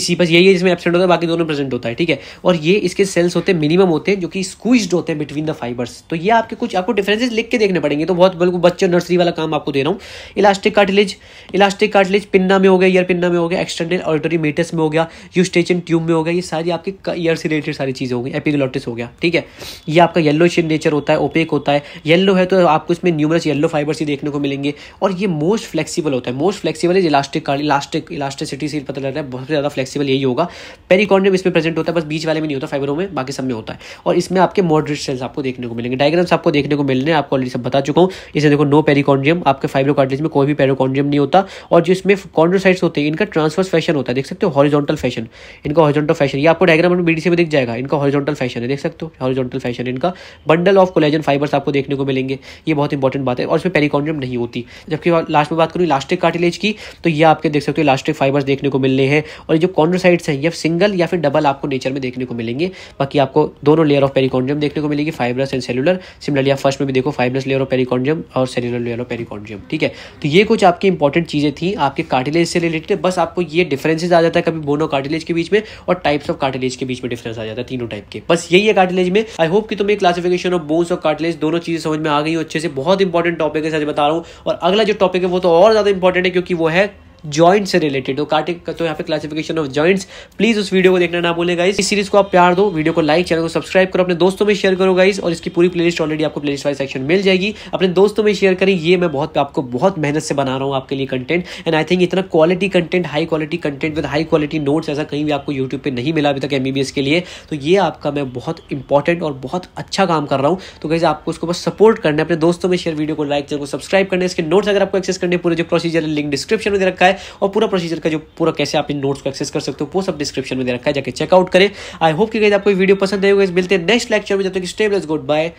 इसी बस यही है जिसमें एबसेंट होता है बाकी दोनों प्रेजेंट होता है ठीक है और ये इसके सेल्स होते हैं मिनिमम होते हैं जो कि स्क्वीज होते हैं बिटवीन द फाइबर्स तो ये आपके कुछ आपको डिफरेंसेस लिख के देखने पड़ेंगे तो बहुत बिल्कुल बच्चे नर्सरी वाला काम आपको दे रहा हूँ elastic cartilage elastic cartilage pinna में हो गया ईयर पिन्ना में हो गया एक्सटर्नल ऑल्टरी मेटस में हो गया यूस्टेचन ट्यूब में हो गया ये सारी आपके ईयर कलर से रिलेटेड सारी चीज़ें होगी गई एपिगलोटिस हो गया ठीक है ये आपका येलो इन नेचर होता है ओपेक होता है येलो है तो आपको इसमें न्यूमरस येलो फाइबर्स ही देखने को मिलेंगे और ये मोस्ट फ्लेक्सिबल होता है most flexible is elastic card elastic elasticity से पता लग रहा है बहुत ज़्यादा फ्लेक्सिबल यही होगा पेरिकॉन्डियम इसमें प्रेजेंट होता है बस बीच वाले में नहीं होता फाइबरों में बाकी सब में होता है और इसमें आपके मॉडरेट सेल्स आपको देखने को मिलेंगे डायग्राम्स आपको देखने को मिल रहे हैं आपको ऑलरेडी सब बता चुका हूँ इसे देखो नो पेरिकॉन्डियम आपके फाइब्रोकार्टेज में कोई भी पेरिकॉन्डियम नहीं होता और जिसमें कॉन्ड्रोसाइट्स होते हैं इनका ट्रांसफर्स फैशन होता है देख सकते हो हॉरिजॉन्टल फैशन इनका हॉरिजॉन्टल फैशन ये आपको डायग्राम में बी पीछे में दिख जाएगा इनका हॉरिजॉन्टल फैशन है देख सकते हो हॉरिजॉन्टल फैशन इनका बंडल ऑफ कोलेजन फाइबर्स आपको देखने को मिलेंगे ये बहुत इंपॉर्टेंट बात है और इसमें पेरिकॉन्ड्रियम नहीं होती जबकि लास्ट में बात करूँ इलास्टिक कार्टिलेज की तो ये आपके देख सकते हो इलास्टिक फाइबर्स देखने को मिलने हैं और जो कॉन्ड्रोसाइड्स हैं ये सिंगल या फिर डबल आपको नेचर में देखने को मिलेंगे बाकी आपको दोनों लेयर ऑफ पेरिकॉन्ड्रियम देखने को मिलेगी फाइब्रस एंड सेलुलर सिमिलरली आप फर्स्ट में भी देखो फाइब्रस लेयर ऑफ पेरिकॉन्ड्रियम और सेलुलर लेयर ऑफ पेरिकॉन्ड्रियम ठीक है तो ये कुछ आपकी इंपॉर्टेंट चीज़ें थी आपके कार्टिलेज से रिलेटेड बस आपको ये डिफरेंसेज आ जाता है कभी बोनो कार्टिलेज के बीच में और टाइप्स ऑफ कार्टिलेज के बीच में डिफरेंस आ जाता है तीनों टाइप के बस यही है कार्टिलेज में आई होप कि तुम्हें क्लासिफिकेशन ऑफ बोन्स और कार्टिलेज दोनों चीजें समझ में आ गई अच्छे से बहुत इंपॉर्टेंट टॉपिक है सच बता रहा हूँ और अगला जो टॉपिक है वो तो और ज्यादा इंपॉर्टेंट है क्योंकि वो है जॉइंट से रिलेटेड हो कार्टिक तो यहाँ पे क्लासिफिकेशन ऑफ जॉइंट्स प्लीज उस वीडियो को देखना ना भूलें गाइस इस सीरीज को आप प्यार दो वीडियो को लाइक चैनल को सब्सक्राइब करो अपने दोस्तों में शेयर करो गाइस और इसकी पूरी प्लेलिस्ट ऑलरेडी आपको प्लेलिस्ट वाइज सेक्शन मिल जाएगी अपने दोस्तों में शेयर करें ये मैं बहुत आपको बहुत मेहनत से बना रहा हूँ आपके लिए कंटेंट एंड आई थिंक इतना quality content high quality content with high quality notes ऐसा कहीं भी आपको यूट्यूब पर नहीं मिला अभी तक एम के लिए तो ये आपका मैं बहुत इंपॉर्टेंट और बहुत अच्छा काम कर रहा हूँ तो गाइज आपको उसको बस सपोर्ट करना है अपने दोस्तों में शेयर वीडियो को लाइक चैनल को सब्सक्राइब करना है इसके नोट्स अगर आपको एक्सेस करने पूरे जो प्रोसीजर लिंक डिस्क्रिप्शन में रखा है है और पूरा प्रोसीजर का जो पूरा कैसे आप इन नोट्स को एक्सेस कर सकते हो वो सब डिस्क्रिप्शन में दे रखा है जाकर चेकआउट करें आई होप कि आपको वीडियो पसंद आएगा मिलते हैं नेक्स्ट लेक्चर में जब तक स्टेबल गुड बाय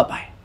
बाय